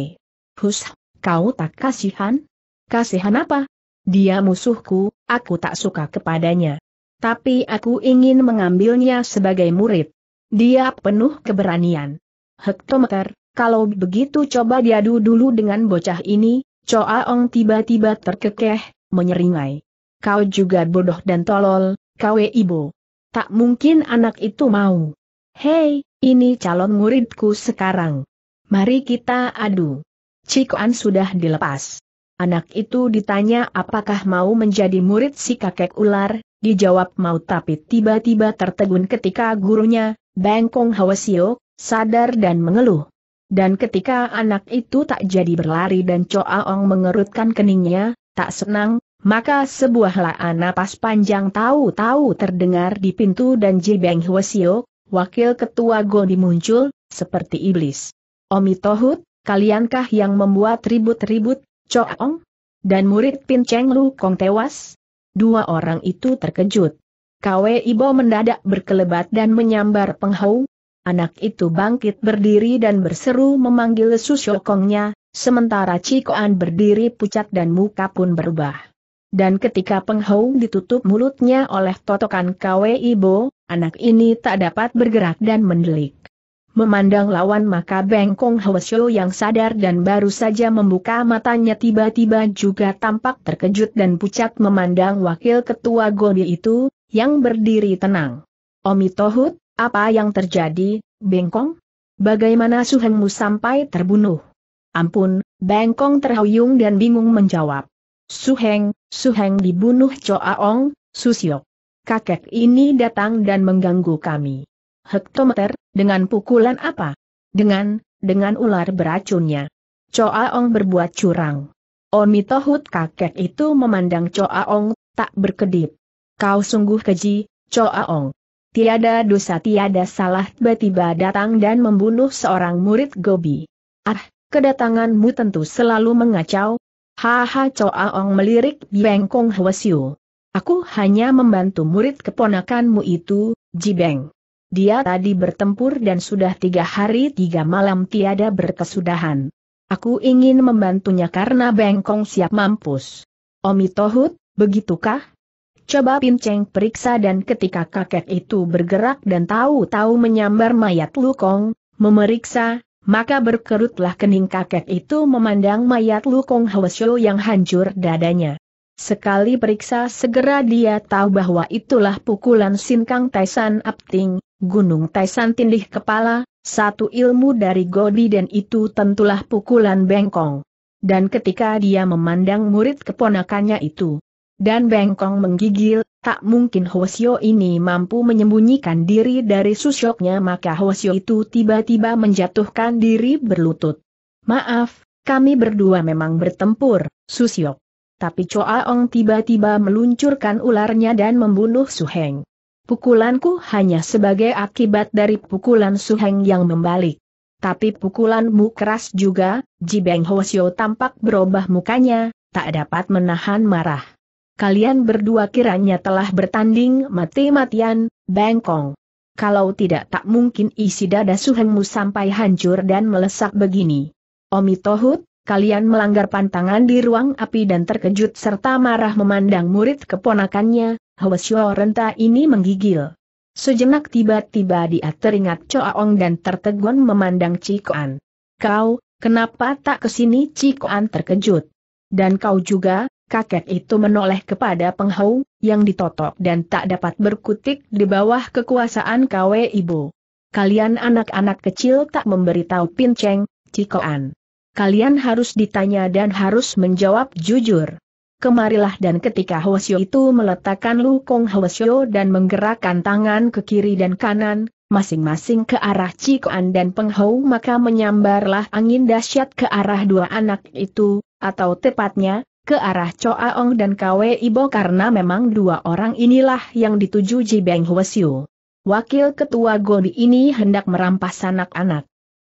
Hus, kau tak kasihan? Kasihan apa? Dia musuhku, aku tak suka kepadanya. Tapi aku ingin mengambilnya sebagai murid. Dia penuh keberanian. Hektometer, kalau begitu coba diadu dulu dengan bocah ini, Choa Ong tiba-tiba terkekeh, menyeringai. Kau juga bodoh dan tolol, kawe ibu. Tak mungkin anak itu mau. Hei, ini calon muridku sekarang. Mari kita adu. Cikuan sudah dilepas. Anak itu ditanya apakah mau menjadi murid si kakek ular, dijawab mau tapi tiba-tiba tertegun ketika gurunya, Bengkong Hawasio, sadar dan mengeluh. Dan ketika anak itu tak jadi berlari dan Choaong mengerutkan keningnya, tak senang, maka sebuah laan napas panjang tahu-tahu terdengar di pintu dan Ji Beng Hwasio, wakil ketua Go muncul, seperti iblis. Omi Tohut, kaliankah yang membuat ribut-ribut, Choaong? Dan murid Pin Cheng Lu Kong tewas? Dua orang itu terkejut. Kwe Ibo mendadak berkelebat dan menyambar penghau, Anak itu bangkit berdiri dan berseru memanggil susyokongnya, sementara Cikoan berdiri pucat dan muka pun berubah. Dan ketika penghong ditutup mulutnya oleh totokan Kwe Ibo, anak ini tak dapat bergerak dan mendelik. Memandang lawan maka Bengkong Hwasyo yang sadar dan baru saja membuka matanya tiba-tiba juga tampak terkejut dan pucat memandang wakil ketua Goni itu, yang berdiri tenang. Omi apa yang terjadi, Bengkong? Bagaimana Suhengmu sampai terbunuh? Ampun, Bengkong terhuyung dan bingung menjawab. Suheng, Suheng dibunuh Choaong, Susio. Kakek ini datang dan mengganggu kami. Hektometer, dengan pukulan apa? Dengan, dengan ular beracunnya. Choaong berbuat curang. Omitohut kakek itu memandang Choaong, tak berkedip. Kau sungguh keji, Choaong. Tiada dosa tiada salah tiba-tiba datang dan membunuh seorang murid Gobi. Ah, kedatanganmu tentu selalu mengacau. Haha Ong melirik Beng Kong Hwasyu. Aku hanya membantu murid keponakanmu itu, Ji Beng. Dia tadi bertempur dan sudah tiga hari tiga malam tiada berkesudahan. Aku ingin membantunya karena Bengkong siap mampus. Omi Tohut, begitukah? Coba Pinceng periksa dan ketika kakek itu bergerak dan tahu-tahu menyambar mayat Lukong, memeriksa, maka berkerutlah kening kakek itu memandang mayat Lukong Hwasyo yang hancur dadanya. Sekali periksa segera dia tahu bahwa itulah pukulan Sinkang Taisan Apting, Gunung Taisan Tindih Kepala, satu ilmu dari Godi dan itu tentulah pukulan Bengkong. Dan ketika dia memandang murid keponakannya itu, dan bengkong menggigil, tak mungkin Hosio ini mampu menyembunyikan diri dari susyoknya maka Hosio itu tiba-tiba menjatuhkan diri berlutut. Maaf, kami berdua memang bertempur, Susyok. Tapi Ong tiba-tiba meluncurkan ularnya dan membunuh Su Heng. Pukulanku hanya sebagai akibat dari pukulan Su Heng yang membalik. Tapi pukulanmu keras juga, Jibeng Hosio tampak berubah mukanya, tak dapat menahan marah. Kalian berdua kiranya telah bertanding mati-matian, bengkong. Kalau tidak tak mungkin isi dada suhengmu sampai hancur dan melesak begini. Omi Tohut, kalian melanggar pantangan di ruang api dan terkejut serta marah memandang murid keponakannya, Hwasyo renta ini menggigil. Sejenak tiba-tiba dia teringat Coaong dan tertegun memandang Cikoan. Kau, kenapa tak kesini Cikoan terkejut? Dan kau juga, kakek itu menoleh kepada penghau, yang ditotok dan tak dapat berkutik di bawah kekuasaan KW Ibu. Kalian anak-anak kecil tak memberitahu pinceng, cikoan. Kalian harus ditanya dan harus menjawab jujur. Kemarilah dan ketika Hwasyo itu meletakkan Lukong Hwasyo dan menggerakkan tangan ke kiri dan kanan, masing-masing ke arah Cikoan dan Penghau maka menyambarlah angin dahsyat ke arah dua anak itu, atau tepatnya, ke arah Choa Ong dan Kwe Ibo karena memang dua orang inilah yang dituju Ji Beng Huesiu. Wakil ketua Goni ini hendak merampas anak-anak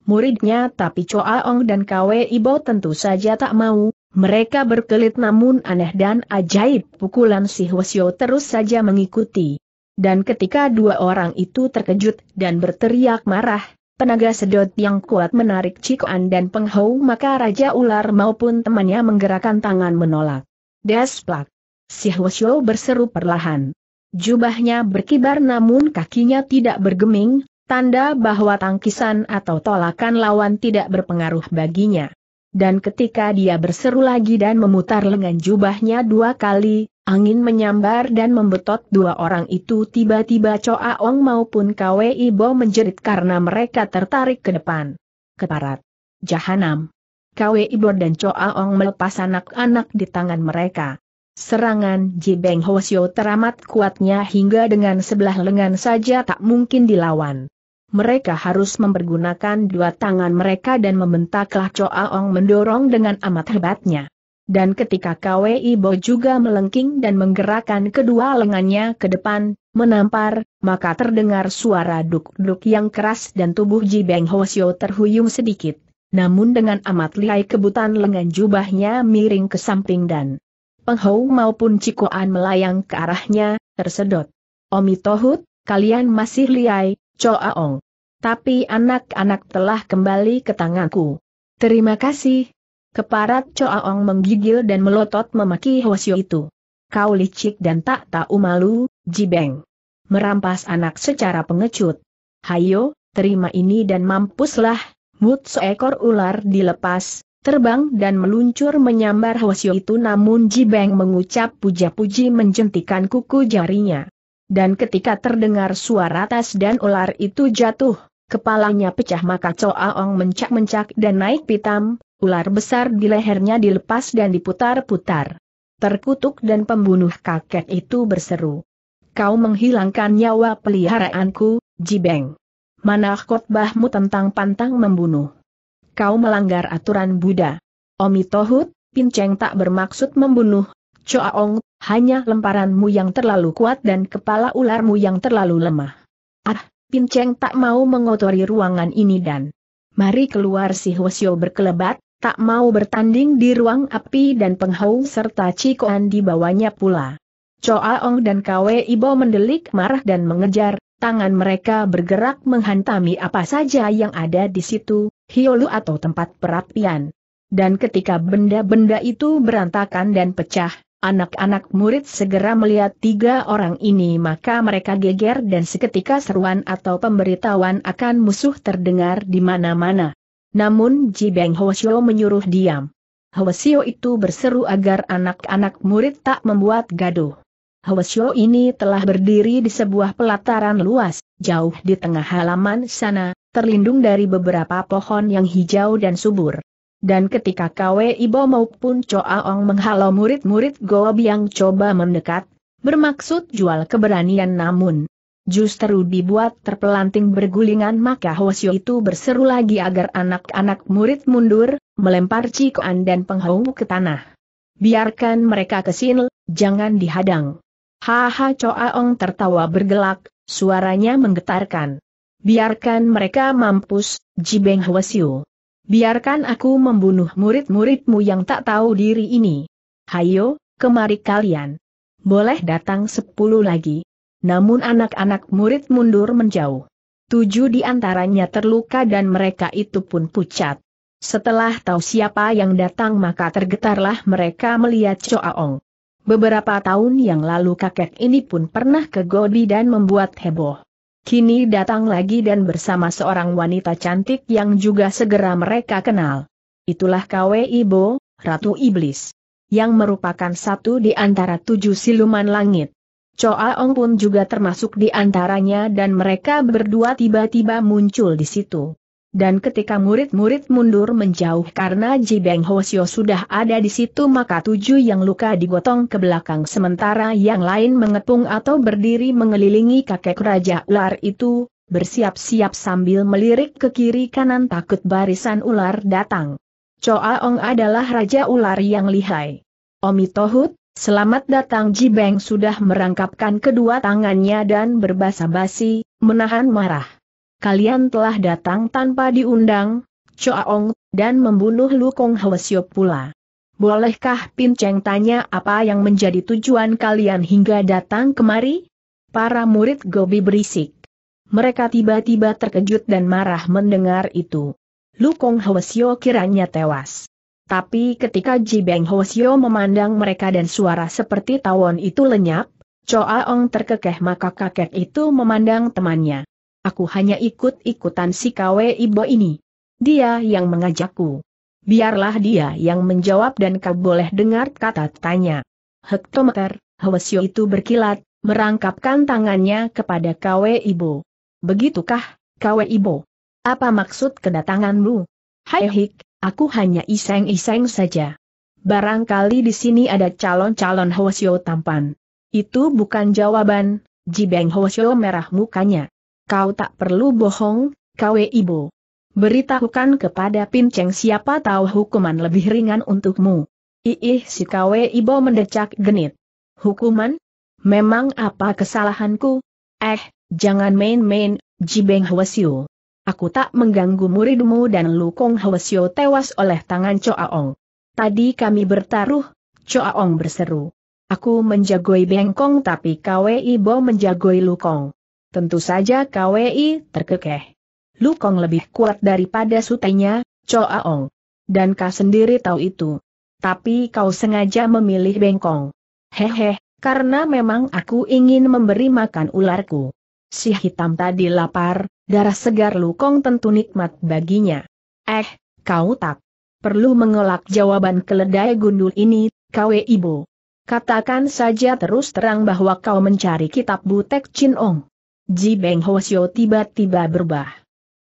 muridnya tapi Choa Ong dan Kwe Ibo tentu saja tak mau, mereka berkelit namun aneh dan ajaib pukulan si Hwasyo terus saja mengikuti. Dan ketika dua orang itu terkejut dan berteriak marah, Tenaga sedot yang kuat menarik Cikuan dan Penghau maka Raja Ular maupun temannya menggerakkan tangan menolak. Desplak. Si Hwasyo berseru perlahan. Jubahnya berkibar namun kakinya tidak bergeming, tanda bahwa tangkisan atau tolakan lawan tidak berpengaruh baginya. Dan ketika dia berseru lagi dan memutar lengan jubahnya dua kali, angin menyambar dan membetot dua orang itu tiba-tiba Choa Ong maupun Kwe Ibo menjerit karena mereka tertarik ke depan. Keparat. Jahanam. Kwe Ibo dan Choa Ong melepas anak-anak di tangan mereka. Serangan Jibeng Hosyo teramat kuatnya hingga dengan sebelah lengan saja tak mungkin dilawan mereka harus mempergunakan dua tangan mereka dan membentaklah Choaong mendorong dengan amat hebatnya. Dan ketika Kwei Bo juga melengking dan menggerakkan kedua lengannya ke depan, menampar, maka terdengar suara duk-duk yang keras dan tubuh Ji Beng Hosyo terhuyung sedikit. Namun dengan amat lihai kebutan lengan jubahnya miring ke samping dan penghau maupun Cikoan melayang ke arahnya, tersedot. Omi Tohut, kalian masih lihai, Choaong. Tapi anak-anak telah kembali ke tanganku. Terima kasih. Keparat Choaong menggigil dan melotot memaki Hwasyo itu. Kau licik dan tak tahu malu, Jibeng. Merampas anak secara pengecut. Hayo, terima ini dan mampuslah, mut seekor ular dilepas, terbang dan meluncur menyambar Hwasyo itu namun Jibeng mengucap puja-puji menjentikan kuku jarinya dan ketika terdengar suara tas dan ular itu jatuh, kepalanya pecah maka Coaong mencak-mencak dan naik pitam, ular besar di lehernya dilepas dan diputar-putar. Terkutuk dan pembunuh kakek itu berseru. Kau menghilangkan nyawa peliharaanku, Jibeng. Mana khotbahmu tentang pantang membunuh? Kau melanggar aturan Buddha. Omitohut, Pinceng tak bermaksud membunuh, Ong, hanya lemparanmu yang terlalu kuat dan kepala ularmu yang terlalu lemah. Ah, Pinceng tak mau mengotori ruangan ini dan mari keluar si Hwasyo berkelebat, tak mau bertanding di ruang api dan penghau serta Cikoan di bawahnya pula. Ong dan Kwe Ibo mendelik marah dan mengejar, tangan mereka bergerak menghantami apa saja yang ada di situ, hiolu atau tempat perapian. Dan ketika benda-benda itu berantakan dan pecah, Anak-anak murid segera melihat tiga orang ini maka mereka geger dan seketika seruan atau pemberitahuan akan musuh terdengar di mana-mana. Namun Ji Beng Hwasyo menyuruh diam. Hwasyo itu berseru agar anak-anak murid tak membuat gaduh. Hwasyo ini telah berdiri di sebuah pelataran luas, jauh di tengah halaman sana, terlindung dari beberapa pohon yang hijau dan subur. Dan ketika Kwe Ibo maupun Choaong menghalau murid-murid Goa yang coba mendekat, bermaksud jual keberanian namun justru dibuat terpelanting bergulingan maka Hwasyo itu berseru lagi agar anak-anak murid mundur, melempar cikoan dan penghau ke tanah. Biarkan mereka kesin, jangan dihadang. Haha Choaong tertawa bergelak, suaranya menggetarkan. Biarkan mereka mampus, Jibeng Hwasyo biarkan aku membunuh murid-muridmu yang tak tahu diri ini. Hayo, kemari kalian. Boleh datang sepuluh lagi. Namun anak-anak murid mundur menjauh. Tujuh di antaranya terluka dan mereka itu pun pucat. Setelah tahu siapa yang datang maka tergetarlah mereka melihat Choaong. Beberapa tahun yang lalu kakek ini pun pernah ke Godi dan membuat heboh. Kini datang lagi dan bersama seorang wanita cantik yang juga segera mereka kenal. Itulah Kwe Ibo, Ratu Iblis. Yang merupakan satu di antara tujuh siluman langit. Choa Ong pun juga termasuk di antaranya dan mereka berdua tiba-tiba muncul di situ. Dan ketika murid-murid mundur menjauh karena Ji Beng Hosio sudah ada di situ maka tujuh yang luka digotong ke belakang sementara yang lain mengepung atau berdiri mengelilingi kakek Raja Ular itu, bersiap-siap sambil melirik ke kiri kanan takut barisan ular datang. Choa Ong adalah Raja Ular yang lihai. Omi Tohut, selamat datang Ji Beng sudah merangkapkan kedua tangannya dan berbasa-basi, menahan marah kalian telah datang tanpa diundang, Choaong, dan membunuh Lukong Hwasyo pula. Bolehkah Pin Cheng tanya apa yang menjadi tujuan kalian hingga datang kemari? Para murid Gobi berisik. Mereka tiba-tiba terkejut dan marah mendengar itu. Lukong Hwasyo kiranya tewas. Tapi ketika Ji Beng Hwasyo memandang mereka dan suara seperti tawon itu lenyap, Choa Ong terkekeh maka kakek itu memandang temannya. Aku hanya ikut-ikutan si Kwe Ibo ini. Dia yang mengajakku. Biarlah dia yang menjawab dan kau boleh dengar kata tanya. Hektometer, Hwasyo itu berkilat, merangkapkan tangannya kepada Kwe Ibo. Begitukah, Kwe Ibo? Apa maksud kedatanganmu? Hai Hik, aku hanya iseng-iseng saja. Barangkali di sini ada calon-calon Hwasyo tampan. Itu bukan jawaban, Jibeng Hwasyo merah mukanya. Kau tak perlu bohong, Kwe Ibu. Beritahukan kepada Pinceng siapa tahu hukuman lebih ringan untukmu. Iih si Kwe Ibo mendecak genit. Hukuman? Memang apa kesalahanku? Eh, jangan main-main, Jibeng siu. Aku tak mengganggu muridmu dan Lukong Hwasyo tewas oleh tangan Coaong. Tadi kami bertaruh, Coaong berseru. Aku menjagoi Bengkong tapi Kwe Ibo menjagoi Lukong tentu saja KWI terkekeh. Lukong lebih kuat daripada sutenya, Choaong. Dan kau sendiri tahu itu. Tapi kau sengaja memilih bengkong. Hehe, karena memang aku ingin memberi makan ularku. Si hitam tadi lapar, darah segar Lukong tentu nikmat baginya. Eh, kau tak perlu mengelak jawaban keledai gundul ini, KWI Bo. Katakan saja terus terang bahwa kau mencari kitab Butek Chin Ong. Ji Beng Hosio tiba-tiba berubah.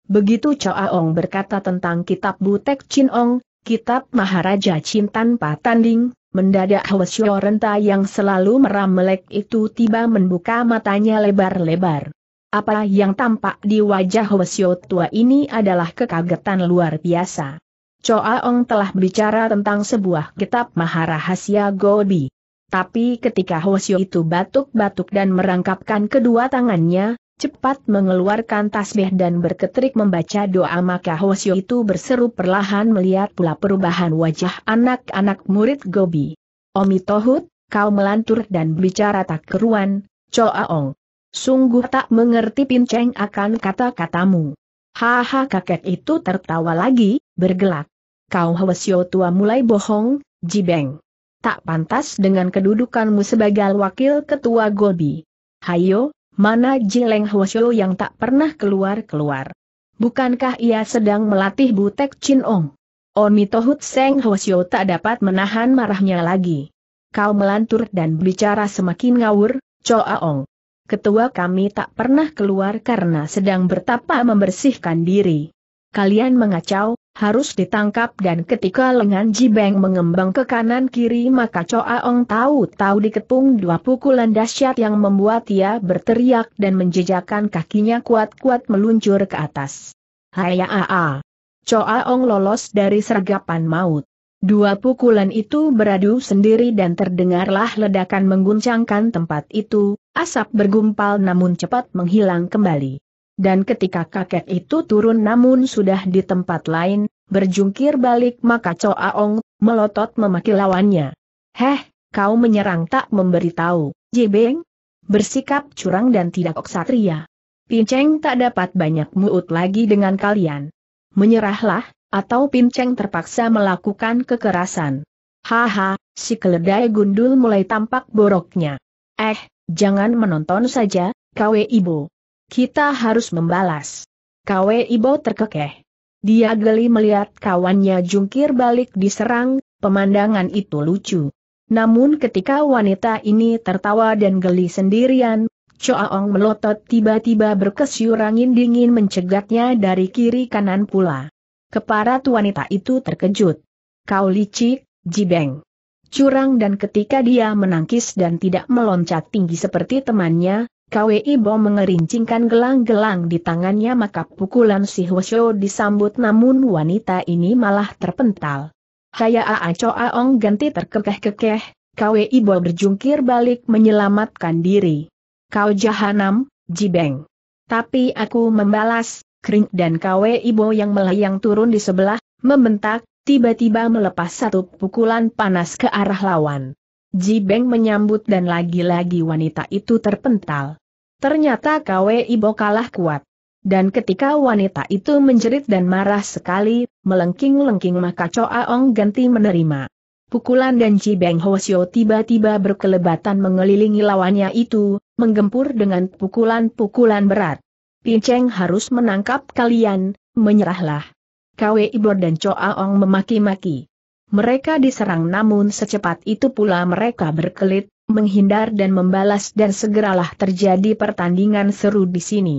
Begitu Ong berkata tentang kitab Butek Chin Ong, kitab Maharaja Chin tanpa tanding, mendadak Hosio renta yang selalu meramelek itu tiba membuka matanya lebar-lebar. Apa yang tampak di wajah Hwasyo tua ini adalah kekagetan luar biasa. Choa Ong telah bicara tentang sebuah kitab Maharahasia Gobi. Tapi ketika Hwasyo itu batuk-batuk dan merangkapkan kedua tangannya, cepat mengeluarkan tasbih dan berketrik membaca doa maka Hwasyo itu berseru perlahan melihat pula perubahan wajah anak-anak murid Gobi. Omi Tohut, kau melantur dan bicara tak keruan, ong, Sungguh tak mengerti pinceng akan kata-katamu. Haha kakek itu tertawa lagi, bergelak. Kau Hwasyo tua mulai bohong, Jibeng. Tak pantas dengan kedudukanmu sebagai wakil ketua Gobi. Hayo, mana Jileng Hwasyo yang tak pernah keluar-keluar. Bukankah ia sedang melatih Butek Chin Ong? Oni Tohut Seng Hwasyo tak dapat menahan marahnya lagi. Kau melantur dan bicara semakin ngawur, Choa Ong. Ketua kami tak pernah keluar karena sedang bertapa membersihkan diri. Kalian mengacau, harus ditangkap dan ketika lengan Jibeng mengembang ke kanan kiri maka Choa Ong tahu-tahu diketung dua pukulan dahsyat yang membuat ia berteriak dan menjejakkan kakinya kuat-kuat meluncur ke atas. aa. Choa Ong lolos dari sergapan maut. Dua pukulan itu beradu sendiri dan terdengarlah ledakan mengguncangkan tempat itu, asap bergumpal namun cepat menghilang kembali dan ketika kakek itu turun namun sudah di tempat lain, berjungkir balik maka Coaong, melotot memaki lawannya. Heh, kau menyerang tak memberitahu, Beng? Bersikap curang dan tidak oksatria. Pinceng tak dapat banyak muut lagi dengan kalian. Menyerahlah, atau Pinceng terpaksa melakukan kekerasan. Haha, si keledai gundul mulai tampak boroknya. Eh, jangan menonton saja, kawe ibu. Kita harus membalas. Kwe Ibo terkekeh. Dia geli melihat kawannya jungkir balik diserang, pemandangan itu lucu. Namun ketika wanita ini tertawa dan geli sendirian, Choaong melotot tiba-tiba berkesyurangin dingin mencegatnya dari kiri kanan pula. Keparat wanita itu terkejut. Kau licik, jibeng. Curang dan ketika dia menangkis dan tidak meloncat tinggi seperti temannya, KWI Bom mengerincingkan gelang-gelang di tangannya maka pukulan si Hwasyo disambut namun wanita ini malah terpental. Kaya Aco Aong ganti terkekeh-kekeh, KWI Ibo berjungkir balik menyelamatkan diri. Kau jahanam, Jibeng. Tapi aku membalas, kering dan KWI Ibo yang melayang turun di sebelah, membentak, tiba-tiba melepas satu pukulan panas ke arah lawan. Ji Beng menyambut dan lagi-lagi wanita itu terpental. Ternyata Kwe Ibo kalah kuat. Dan ketika wanita itu menjerit dan marah sekali, melengking-lengking maka Choa Ong ganti menerima. Pukulan dan Cibeng Hosio tiba-tiba berkelebatan mengelilingi lawannya itu, menggempur dengan pukulan-pukulan berat. Pinceng harus menangkap kalian, menyerahlah. Kwe Ibo dan Choa Ong memaki-maki. Mereka diserang namun secepat itu pula mereka berkelit, menghindar dan membalas dan segeralah terjadi pertandingan seru di sini.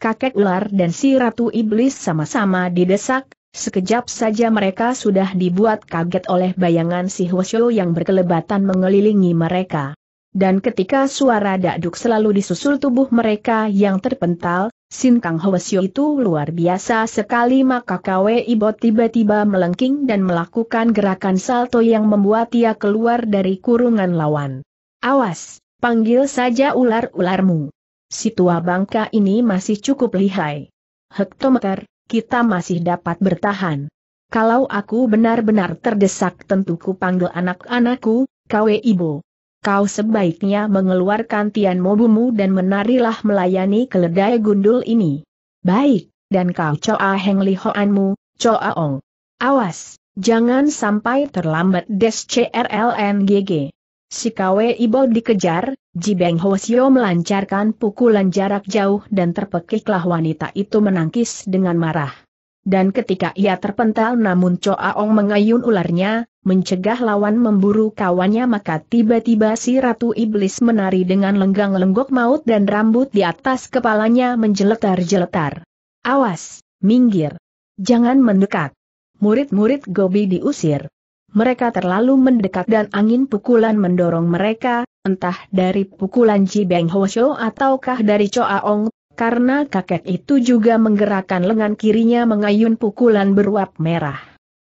Kakek ular dan si ratu iblis sama-sama didesak, sekejap saja mereka sudah dibuat kaget oleh bayangan si Hwasyo yang berkelebatan mengelilingi mereka. Dan ketika suara dakduk selalu disusul tubuh mereka yang terpental, Sin Kang Hwasyo itu luar biasa sekali maka KW Ibo tiba-tiba melengking dan melakukan gerakan salto yang membuat ia keluar dari kurungan lawan. Awas, panggil saja ular-ularmu. Si tua bangka ini masih cukup lihai. Hektometer, kita masih dapat bertahan. Kalau aku benar-benar terdesak tentu ku panggil anak-anakku, Kau, ibu. Kau sebaiknya mengeluarkan tian mobumu dan menarilah melayani keledai gundul ini. Baik, dan kau coa heng lihoanmu, coa ong. Awas, jangan sampai terlambat des CRLNGG. Si Kwe Ibo dikejar, Ji Ho Hosio melancarkan pukulan jarak jauh dan terpekiklah wanita itu menangkis dengan marah. Dan ketika ia terpental namun Cho Aong mengayun ularnya, mencegah lawan memburu kawannya maka tiba-tiba si Ratu Iblis menari dengan lenggang-lenggok maut dan rambut di atas kepalanya menjeletar-jeletar. Awas, minggir. Jangan mendekat. Murid-murid Gobi diusir mereka terlalu mendekat dan angin pukulan mendorong mereka, entah dari pukulan Ji Ho Shou ataukah dari Ong. karena kakek itu juga menggerakkan lengan kirinya mengayun pukulan beruap merah.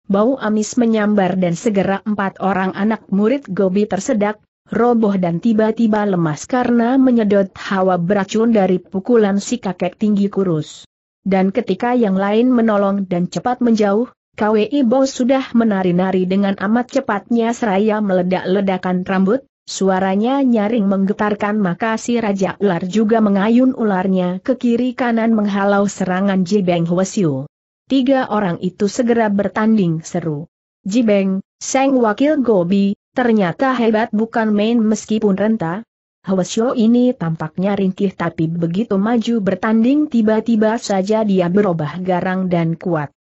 Bau amis menyambar dan segera empat orang anak murid Gobi tersedak, roboh dan tiba-tiba lemas karena menyedot hawa beracun dari pukulan si kakek tinggi kurus. Dan ketika yang lain menolong dan cepat menjauh, KWI Bo sudah menari-nari dengan amat cepatnya seraya meledak-ledakan rambut, suaranya nyaring menggetarkan maka si Raja Ular juga mengayun ularnya ke kiri kanan menghalau serangan Jibeng Hwasyu. Tiga orang itu segera bertanding seru. Jibeng, Seng Wakil Gobi, ternyata hebat bukan main meskipun renta. Hwasyu ini tampaknya ringkih tapi begitu maju bertanding tiba-tiba saja dia berubah garang dan kuat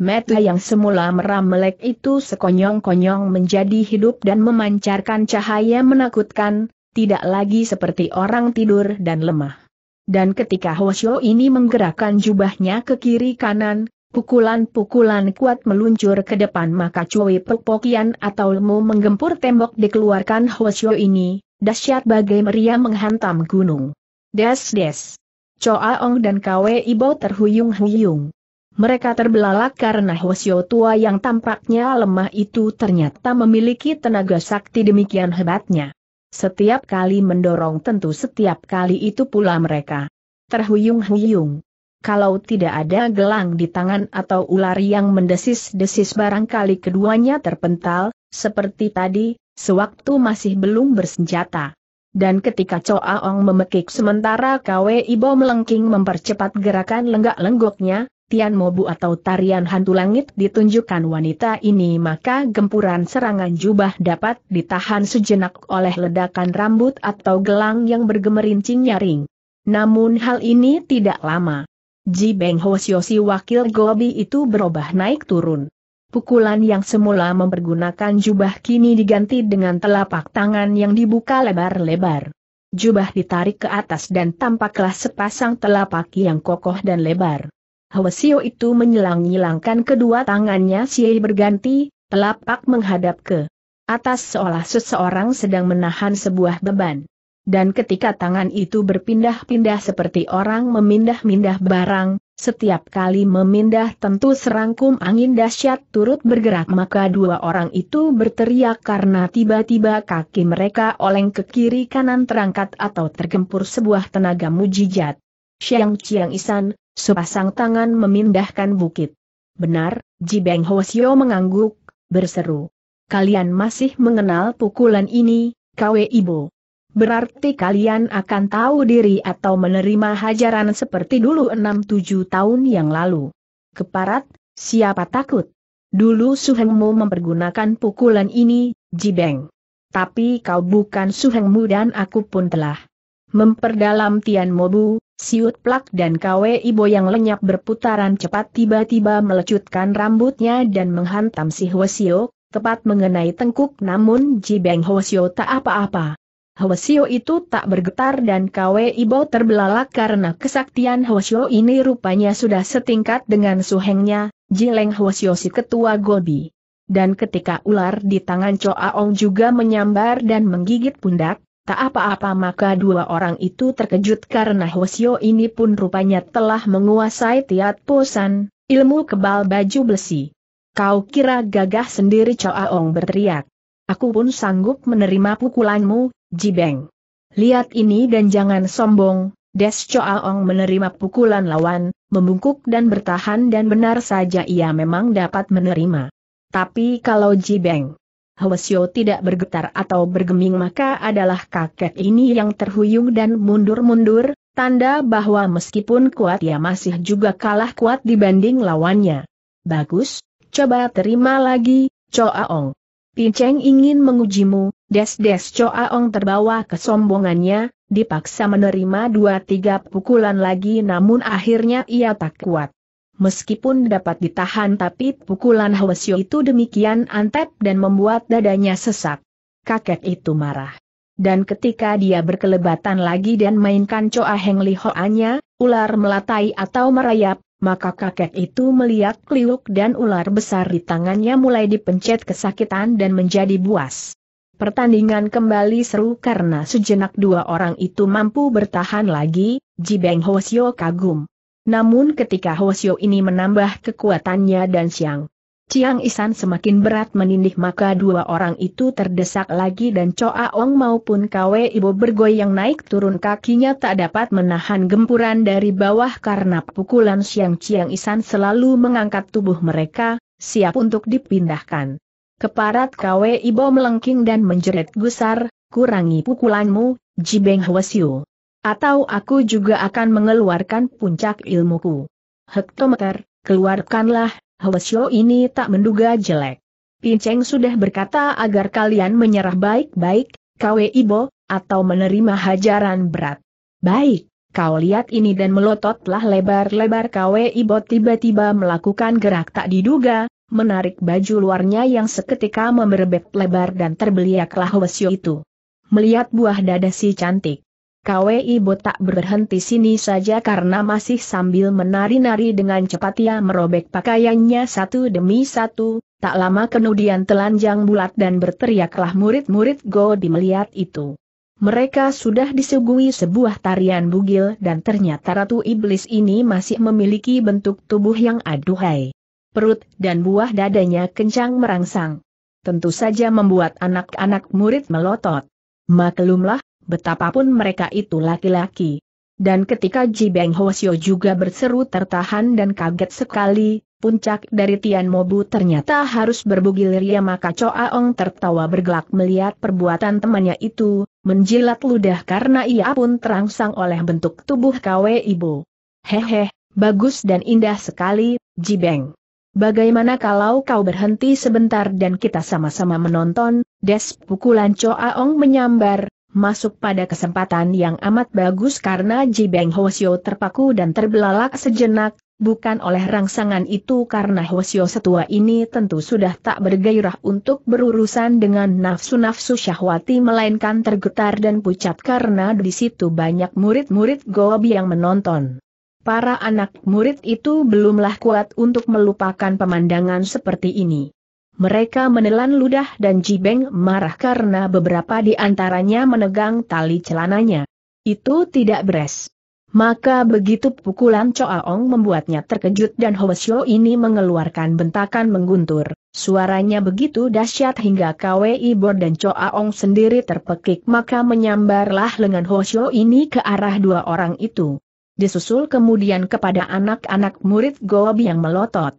mata yang semula meram melek itu sekonyong-konyong menjadi hidup dan memancarkan cahaya menakutkan, tidak lagi seperti orang tidur dan lemah. Dan ketika Hoshio ini menggerakkan jubahnya ke kiri kanan, pukulan-pukulan kuat meluncur ke depan maka Cui Pepokian atau Lemu menggempur tembok dikeluarkan Hoshio ini, dahsyat bagai meriam menghantam gunung. Des-des. Choa Ong dan Kwe Ibo terhuyung-huyung mereka terbelalak karena Hwasyo tua yang tampaknya lemah itu ternyata memiliki tenaga sakti demikian hebatnya. Setiap kali mendorong tentu setiap kali itu pula mereka terhuyung-huyung. Kalau tidak ada gelang di tangan atau ular yang mendesis-desis barangkali keduanya terpental, seperti tadi, sewaktu masih belum bersenjata. Dan ketika Coaong Ong memekik sementara Kwe Ibo melengking mempercepat gerakan lenggak-lenggoknya, Tian Mobu atau tarian hantu langit ditunjukkan wanita ini maka gempuran serangan jubah dapat ditahan sejenak oleh ledakan rambut atau gelang yang bergemerincing nyaring. Namun hal ini tidak lama. Ji Beng Ho Si wakil Gobi itu berubah naik turun. Pukulan yang semula mempergunakan jubah kini diganti dengan telapak tangan yang dibuka lebar-lebar. Jubah ditarik ke atas dan tampaklah sepasang telapak yang kokoh dan lebar. Hwasio itu menyilang nyilangkan kedua tangannya Siei berganti, telapak menghadap ke atas seolah seseorang sedang menahan sebuah beban. Dan ketika tangan itu berpindah-pindah seperti orang memindah-mindah barang, setiap kali memindah tentu serangkum angin dahsyat turut bergerak maka dua orang itu berteriak karena tiba-tiba kaki mereka oleng ke kiri kanan terangkat atau tergempur sebuah tenaga mujijat. Siang Chiang Isan, Sepasang tangan memindahkan bukit. Benar, Ji Beng Hosio mengangguk, berseru. Kalian masih mengenal pukulan ini, Kwe Ibu. Berarti kalian akan tahu diri atau menerima hajaran seperti dulu enam tujuh tahun yang lalu. Keparat, siapa takut? Dulu Suhengmu mempergunakan pukulan ini, Ji Beng. Tapi kau bukan Suhengmu dan aku pun telah Memperdalam Tian Mobu, siut plak dan Kwe Ibo yang lenyap berputaran cepat tiba-tiba melecutkan rambutnya dan menghantam si Hwasio, tepat mengenai tengkuk namun Ji Jibeng Hwasio tak apa-apa. Hwasio itu tak bergetar dan Kwe Ibo terbelalak karena kesaktian Hwasio ini rupanya sudah setingkat dengan suhengnya, Jileng Hwasio si ketua Gobi dan ketika ular di tangan Choa Ong juga menyambar dan menggigit pundak, Tak apa-apa maka dua orang itu terkejut karena Hosio ini pun rupanya telah menguasai tiat posan, ilmu kebal baju besi. Kau kira gagah sendiri Choaong berteriak. Aku pun sanggup menerima pukulanmu, Jibeng. Lihat ini dan jangan sombong, Des Choaong menerima pukulan lawan, membungkuk dan bertahan dan benar saja ia memang dapat menerima. Tapi kalau Jibeng Hwasyo tidak bergetar atau bergeming maka adalah kakek ini yang terhuyung dan mundur-mundur, tanda bahwa meskipun kuat ia masih juga kalah kuat dibanding lawannya. Bagus, coba terima lagi, Choaong. Pinceng ingin mengujimu, des-des Choaong terbawa kesombongannya, dipaksa menerima dua tiga pukulan lagi namun akhirnya ia tak kuat meskipun dapat ditahan tapi pukulan Hwasyo itu demikian antep dan membuat dadanya sesak. Kakek itu marah. Dan ketika dia berkelebatan lagi dan mainkan Choa Heng Lihoanya, ular melatai atau merayap, maka kakek itu melihat kliuk dan ular besar di tangannya mulai dipencet kesakitan dan menjadi buas. Pertandingan kembali seru karena sejenak dua orang itu mampu bertahan lagi, Jibeng Hosyo kagum. Namun ketika Hosio ini menambah kekuatannya dan Siang Ciang Isan semakin berat menindih maka dua orang itu terdesak lagi dan Choa Ong maupun Kwe Ibo bergoyang naik turun kakinya tak dapat menahan gempuran dari bawah karena pukulan Siang Ciang Isan selalu mengangkat tubuh mereka, siap untuk dipindahkan. Keparat Kwe Ibo melengking dan menjerit gusar, kurangi pukulanmu, Jibeng Hwasyu. Atau aku juga akan mengeluarkan puncak ilmuku. Hektometer, keluarkanlah, Hwasyo ini tak menduga jelek. Pinceng sudah berkata agar kalian menyerah baik-baik, Kwe Ibo, atau menerima hajaran berat. Baik, kau lihat ini dan melototlah lebar-lebar Kwe Ibo tiba-tiba melakukan gerak tak diduga, menarik baju luarnya yang seketika memerebet lebar dan terbeliaklah Hwasyo itu. Melihat buah dada si cantik, KWI botak berhenti sini saja karena masih sambil menari-nari dengan cepat ia merobek pakaiannya satu demi satu, tak lama kemudian telanjang bulat dan berteriaklah murid-murid go di melihat itu. Mereka sudah disuguhi sebuah tarian bugil dan ternyata Ratu Iblis ini masih memiliki bentuk tubuh yang aduhai. Perut dan buah dadanya kencang merangsang. Tentu saja membuat anak-anak murid melotot. Maklumlah, betapapun mereka itu laki-laki. Dan ketika Ji Beng Hosio juga berseru tertahan dan kaget sekali, puncak dari Tian Mobu ternyata harus berbugil ria ya, maka Choa Ong tertawa bergelak melihat perbuatan temannya itu, menjilat ludah karena ia pun terangsang oleh bentuk tubuh Kwe Ibu. Hehe, bagus dan indah sekali, Ji Beng. Bagaimana kalau kau berhenti sebentar dan kita sama-sama menonton, des pukulan Choa Ong menyambar, masuk pada kesempatan yang amat bagus karena Ji Beng Hwasyo terpaku dan terbelalak sejenak, bukan oleh rangsangan itu karena Hwasyo setua ini tentu sudah tak bergairah untuk berurusan dengan nafsu-nafsu syahwati melainkan tergetar dan pucat karena di situ banyak murid-murid Gobi yang menonton. Para anak murid itu belumlah kuat untuk melupakan pemandangan seperti ini mereka menelan ludah dan Jibeng marah karena beberapa di antaranya menegang tali celananya. Itu tidak beres. Maka begitu pukulan Aong membuatnya terkejut dan Hoesyo ini mengeluarkan bentakan mengguntur. Suaranya begitu dahsyat hingga KWI Bor dan Aong sendiri terpekik maka menyambarlah lengan Hoesyo ini ke arah dua orang itu. Disusul kemudian kepada anak-anak murid Gobi yang melotot.